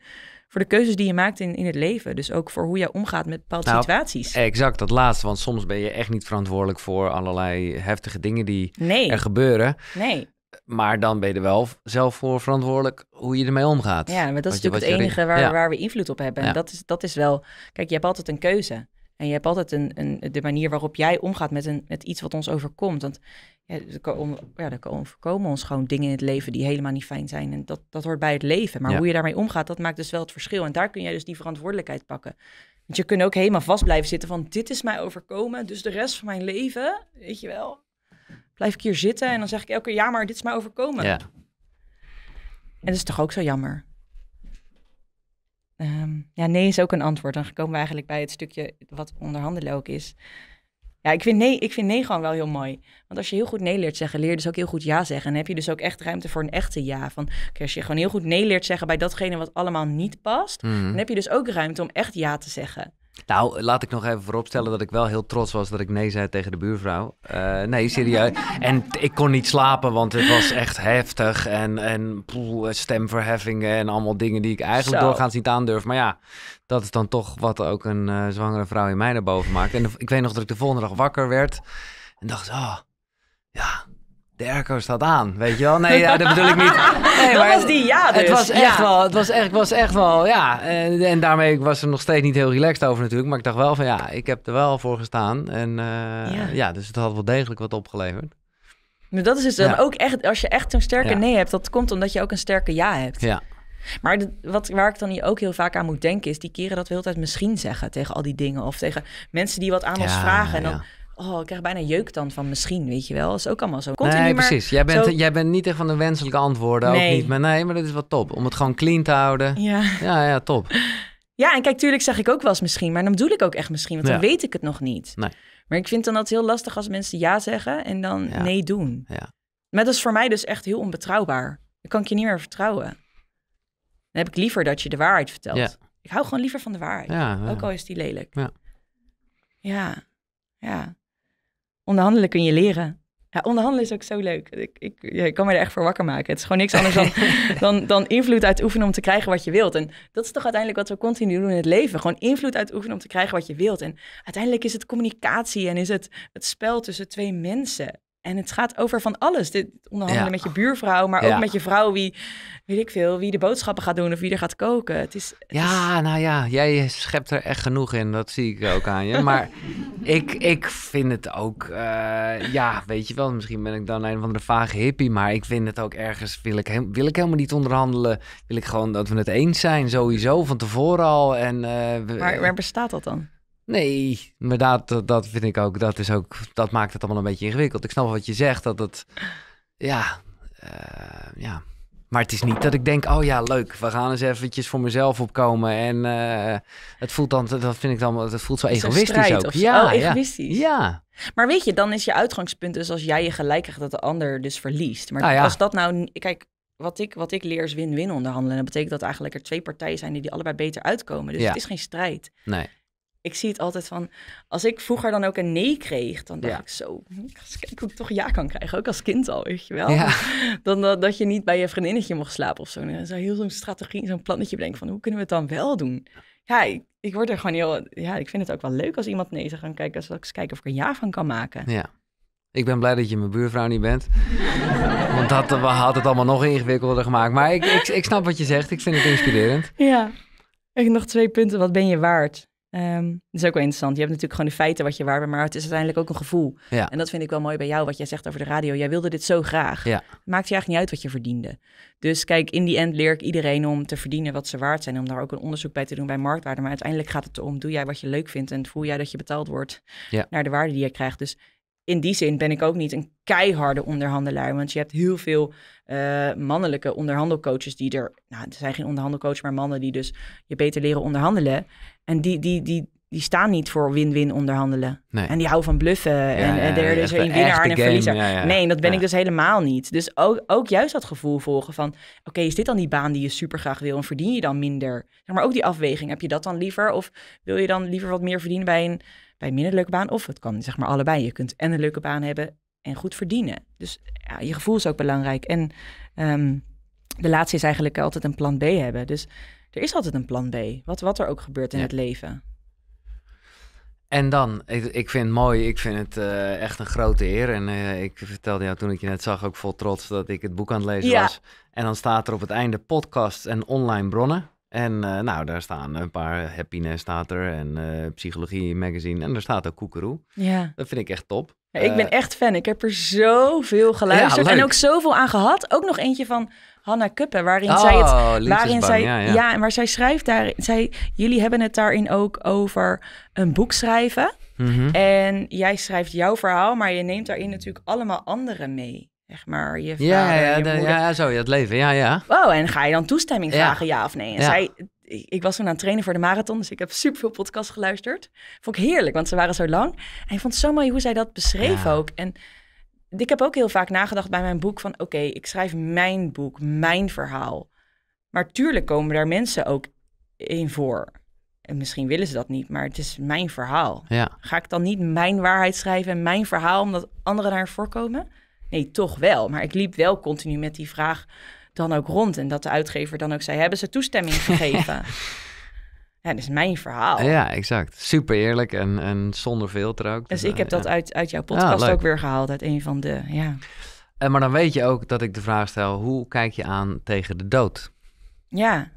Voor de keuzes die je maakt in, in het leven. Dus ook voor hoe jij omgaat met bepaalde nou, situaties. Exact, dat laatste. Want soms ben je echt niet verantwoordelijk voor allerlei heftige dingen die er gebeuren. Nee. Maar dan ben je er wel zelf voor verantwoordelijk hoe je ermee omgaat. Ja, maar dat is natuurlijk het enige waar, waar we invloed op hebben. En dat, is, dat is wel... Kijk, je hebt altijd een keuze. En je hebt altijd een, een, de manier waarop jij omgaat met, een, met iets wat ons overkomt. Want ja, er komen, voorkomen ons gewoon dingen in het leven die helemaal niet fijn zijn. En dat, dat hoort bij het leven. Maar hoe je daarmee omgaat, dat maakt dus wel het verschil. En daar kun jij dus die verantwoordelijkheid pakken. Want je kunt ook helemaal vast blijven zitten van dit is mij overkomen. Dus de rest van mijn leven, weet je wel, blijf ik hier zitten. En dan zeg ik elke jaar, maar dit is mij overkomen. Ja. En dat is toch ook zo jammer. Ehm, ja, nee is ook een antwoord. Dan komen we eigenlijk bij het stukje wat onderhandelen ook is. Ja, ik vind, nee, ik vind nee gewoon wel heel mooi. Want als je heel goed nee leert zeggen, leer dus ook heel goed ja zeggen. En heb je dus ook echt ruimte voor een echte ja. Van, als je gewoon heel goed nee leert zeggen bij datgene wat allemaal niet past, mhm. dan heb je dus ook ruimte om echt ja te zeggen. Nou, laat ik nog even vooropstellen dat ik wel heel trots was dat ik nee zei tegen de buurvrouw. Eh, nee, serieus. En ik kon niet slapen, want het was echt heftig. En, en stemverheffingen en allemaal dingen die ik eigenlijk Zo. doorgaans niet aandurf. Maar ja, dat is dan toch wat ook een eh, zwangere vrouw in mij naar boven maakt. En ik weet nog dat ik de volgende dag wakker werd en dacht, oh, ja, de staat aan, weet je wel? Nee, dat bedoel ik niet. Nee, was die, ja dus. Het was echt wel, het was echt, was echt wel, ja. En, daarmee was ik er nog steeds niet heel relaxed over natuurlijk. Maar ik dacht wel van, ja, ik heb er wel voor gestaan. En eh, ja. dus het had wel degelijk wat opgeleverd. Maar dat is dus dan ook echt, als je echt zo'n sterke nee hebt, dat komt omdat je ook een sterke ja hebt. Ja. Maar de, wat, waar ik dan hier ook heel vaak aan moet denken, is die keren dat we altijd misschien zeggen tegen al die dingen. Of tegen mensen die wat aan ons vragen. En dan oh, ik krijg bijna jeuk dan van misschien, weet je wel. Dat is ook allemaal zo. Continu nee, precies. Jij bent, jij bent niet echt van de wenselijke antwoorden, ook niet. Maar nee, maar dat is wel top. Om het gewoon clean te houden. Ja, ja, ja top. Ja, en kijk, tuurlijk zeg ik ook wel eens misschien, maar dan bedoel ik ook echt misschien, want dan weet ik het nog niet. Nee. Maar ik vind dan dat heel lastig als mensen ja zeggen en dan nee doen. Ja. Maar dat is voor mij dus echt heel onbetrouwbaar. Dan kan ik je niet meer vertrouwen. Dan heb ik liever dat je de waarheid vertelt. Ik hou gewoon liever van de waarheid. Ook al is die lelijk. Ja. ja onderhandelen kun je leren. Ja, onderhandelen is ook zo leuk. Ik, ik, kan me er echt voor wakker maken. Het is gewoon niks anders dan, dan, dan invloed uitoefenen om te krijgen wat je wilt. En dat is toch uiteindelijk wat we continu doen in het leven. Gewoon invloed uitoefenen om te krijgen wat je wilt. En uiteindelijk is het communicatie en is het het spel tussen twee mensen. En het gaat over van alles. Dit onderhandelen met je buurvrouw, maar ook met je vrouw wie, weet ik veel, wie de boodschappen gaat doen of wie er gaat koken. Het is, ja, nou ja, jij schept er echt genoeg in. Dat zie ik ook aan je. Maar ik, ik vind het ook, eh, ja, weet je wel, misschien ben ik dan een van de vage hippie, maar ik vind het ook ergens, wil ik, wil ik helemaal niet onderhandelen. Wil ik gewoon dat we het eens zijn, sowieso, van tevoren al. En, eh, maar waar bestaat dat dan? Nee, inderdaad, dat, vind ik ook, dat, is ook, dat maakt het allemaal een beetje ingewikkeld. Ik snap wat je zegt, dat het, ja, eh, ja. Maar het is niet dat ik denk, oh ja, leuk, we gaan eens eventjes voor mezelf opkomen. En eh, het voelt dan, dat vind ik dan, het voelt zo egoïstisch ook. Of, ja, oh, egoïstisch. Ja. Maar weet je, dan is je uitgangspunt dus als jij je gelijk krijgt dat de ander dus verliest. Maar ah, als dat nou, kijk, wat ik, wat ik leer is win-win onderhandelen. En dat betekent dat eigenlijk er twee partijen zijn die, die allebei beter uitkomen. Dus het is geen strijd. Nee ik zie het altijd van, als ik vroeger dan ook een nee kreeg, dan dacht ik zo, hm, ik hoe ik toch ja kan krijgen, ook als kind al, weet je wel. Dan dat, dat je niet bij je vriendinnetje mocht slapen of zo. Dan zou heel zo'n strategie, zo'n plannetje bedenken van, hoe kunnen we het dan wel doen? Ja, ik, word er gewoon heel, ja, ik vind het ook wel leuk als iemand nee zou gaan kijken, als ik eens kijken of ik een ja van kan maken. Ja. Ik ben blij dat je mijn buurvrouw niet bent. Want dat we had het allemaal nog ingewikkelder gemaakt. Maar ik, ik, ik snap wat je zegt. Ik vind het inspirerend. Ja. Ik nog twee punten. Wat ben je waard? Ehm, dat is ook wel interessant. Je hebt natuurlijk gewoon de feiten wat je waar bent, maar het is uiteindelijk ook een gevoel. En dat vind ik wel mooi bij jou, wat jij zegt over de radio. Jij wilde dit zo graag. Maakt je eigenlijk niet uit wat je verdiende. Dus kijk, in die end leer ik iedereen om te verdienen wat ze waard zijn. Om daar ook een onderzoek bij te doen bij marktwaarde. Maar uiteindelijk gaat het erom: doe jij wat je leuk vindt en voel jij dat je betaald wordt naar de waarde die je krijgt. Dus in die zin ben ik ook niet een keiharde onderhandelaar. Want je hebt heel veel eh, mannelijke onderhandelcoaches die er. Nou, er zijn geen onderhandelcoaches, maar mannen die dus je beter leren onderhandelen. En die, die, die, die staan niet voor win-win onderhandelen. Nee. En die houden van bluffen. en er is een winnaar en een verliezer. nee, dat ben ik dus helemaal niet. Dus ook, ook juist dat gevoel volgen van... oké, is dit dan die baan die je super graag wil... en verdien je dan minder? maar ook die afweging. Heb je dat dan liever? Of wil je dan liever wat meer verdienen bij een bij minder leuke baan. Of het kan zeg maar allebei. Je kunt en een leuke baan hebben en goed verdienen. Dus ja, je gevoel is ook belangrijk. En ehm, de laatste is eigenlijk altijd een plan B hebben. Dus er is altijd een plan B. Wat, wat er ook gebeurt in het leven. En dan, ik, vind het mooi, ik vind het eh, echt een grote eer. En eh, ik vertelde jou toen ik je net zag ook vol trots dat ik het boek aan het lezen was. En dan staat er op het einde podcast en online bronnen. En eh, nou, daar staan een paar happiness staat er en eh, psychologie magazine en daar staat ook koekeroe. Ja. Dat vind ik echt top. ik ben eh, echt fan. Ik heb er zoveel geluisterd en ook zoveel aan gehad. Ook nog eentje van Hanna Kuppen, waarin zij het, oh, waarin zij, ja, ja. ja, zij schrijft daar, zij, jullie hebben het daarin ook over een boek schrijven. Mhm. En jij schrijft jouw verhaal, maar je neemt daarin natuurlijk allemaal anderen mee zeg maar, je vader, ja, ja, ja, zo, het leven, ja, ja. Wow, en ga je dan toestemming vragen, ja, of nee? En zij, ik was toen aan het trainen voor de marathon, dus ik heb super veel podcasts geluisterd. Vond ik heerlijk, want ze waren zo lang. En ik vond het zo mooi hoe zij dat beschreef ook. En ik heb ook heel vaak nagedacht bij mijn boek van, oké, ik schrijf mijn boek, mijn verhaal. Maar tuurlijk komen daar mensen ook in voor. En misschien willen ze dat niet, maar het is mijn verhaal. Ga ik dan niet mijn waarheid schrijven en mijn verhaal omdat anderen daar voorkomen? Nee, toch wel. Maar ik liep wel continu met die vraag dan ook rond. En dat de uitgever dan ook zei: hebben ze toestemming gegeven? Ja, dat is mijn verhaal. Ja, exact. Super eerlijk en, en zonder filter ook. Dus, dus ik heb eh, dat uit, uit jouw podcast ook weer gehaald, uit een van de, ja. En maar dan weet je ook dat ik de vraag stel, hoe kijk je aan tegen de dood? Ja,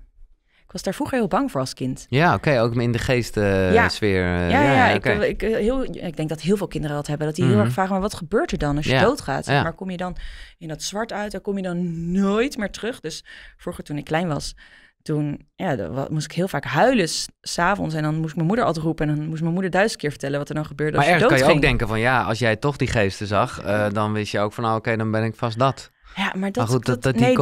was daar vroeger heel bang voor als kind. Ja, oké, ook in de geestensfeer. ja. Sfeer, eh, ja. ja, ja, ik, eh, heel, ik denk dat heel veel kinderen dat hebben. Dat die heel mhm. erg vragen, maar wat gebeurt er dan als je doodgaat? Maar kom je dan in dat zwart uit, dan kom je dan nooit meer terug. Dus vroeger toen ik klein was, toen ja, moest ik heel vaak huilen s'avonds. En dan moest mijn moeder altijd roepen. En dan moest mijn moeder duizend keer vertellen wat er dan gebeurde. Maar als kan je ook denken van ja, als jij toch die geesten zag, eh, dan wist je ook van ah, oké, dan ben ik vast dat. Ja, maar dat... goed, dat, die, nee,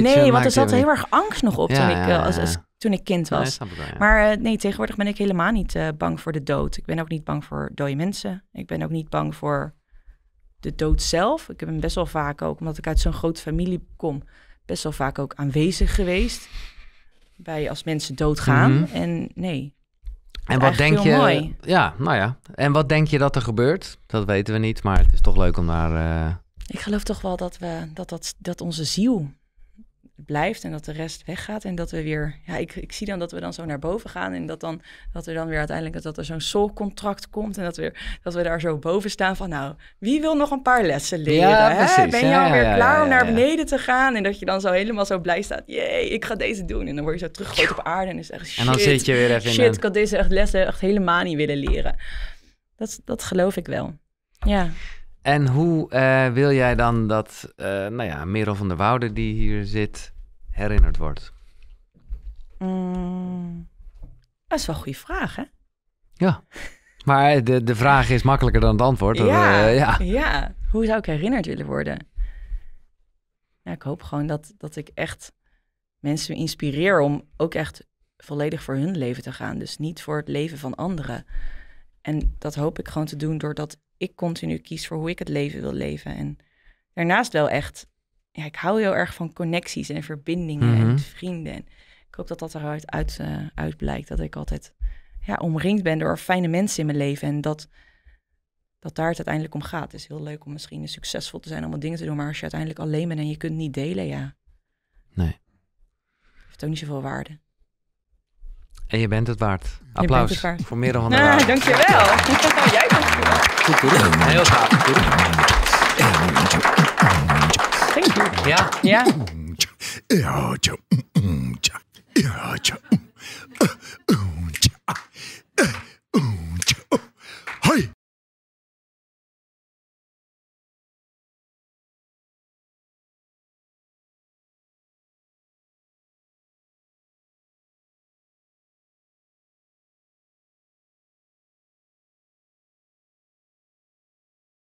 nee want er zat heel erg angst nog op toen, ik, eh, als, toen ik kind was. maar eh, nee, tegenwoordig ben ik helemaal niet eh, bang voor de dood. Ik ben ook niet bang voor dode mensen. Ik ben ook niet bang voor de dood zelf. Ik heb hem best wel vaak ook, omdat ik uit zo'n grote familie kom... best wel vaak ook aanwezig geweest bij als mensen doodgaan. Mhm. En nee, en wat denk je? Mooi. Ja, nou ja. En wat denk je dat er gebeurt? Dat weten we niet, maar het is toch leuk om daar ik geloof toch wel dat, we, dat, dat, dat onze ziel blijft en dat de rest weggaat. En dat we weer, ja, ik, ik zie dan dat we dan zo naar boven gaan. En dat, dan, dat er dan weer uiteindelijk dat, er zo'n soulcontract komt. En dat we, dat we daar zo boven staan van, nou, wie wil nog een paar lessen leren? Ja, hè? Ben je ja, alweer klaar om naar beneden te gaan? En dat je dan zo helemaal zo blij staat. Jee, ik ga deze doen. En dan word je zo teruggegooid op aarde. En is echt shit. En dan zit je weer even shit, in. Shit, ik had deze echt lessen echt helemaal niet willen leren. Dat, dat geloof ik wel. Ja. En hoe eh, wil jij dan dat, eh, nou ja, Merel van der Woude die hier zit, herinnerd wordt? Mm, dat is wel een goede vraag, hè? Ja. Maar eh, de, de vraag is makkelijker dan het antwoord. Ja, ja. ja, hoe zou ik herinnerd willen worden? Ja, ik hoop gewoon dat, dat ik echt mensen inspireer om ook echt volledig voor hun leven te gaan. Dus niet voor het leven van anderen. En dat hoop ik gewoon te doen doordat ik continu kies voor hoe ik het leven wil leven. En daarnaast wel echt, ja, ik hou heel erg van connecties en verbindingen en mhm. vrienden. En ik hoop dat dat eruit eh, uit, blijkt, dat ik altijd ja, omringd ben door fijne mensen in mijn leven. En dat, dat daar het uiteindelijk om gaat. Het is heel leuk om misschien succesvol te zijn, wat dingen te doen. Maar als je uiteindelijk alleen bent en je kunt niet delen, ja. Nee. Heeft ook niet zoveel waarde. En je bent het waard. Applaus voor meer dan der jaar Ah, dankjewel. Jij Thank you. Yeah. Yeah.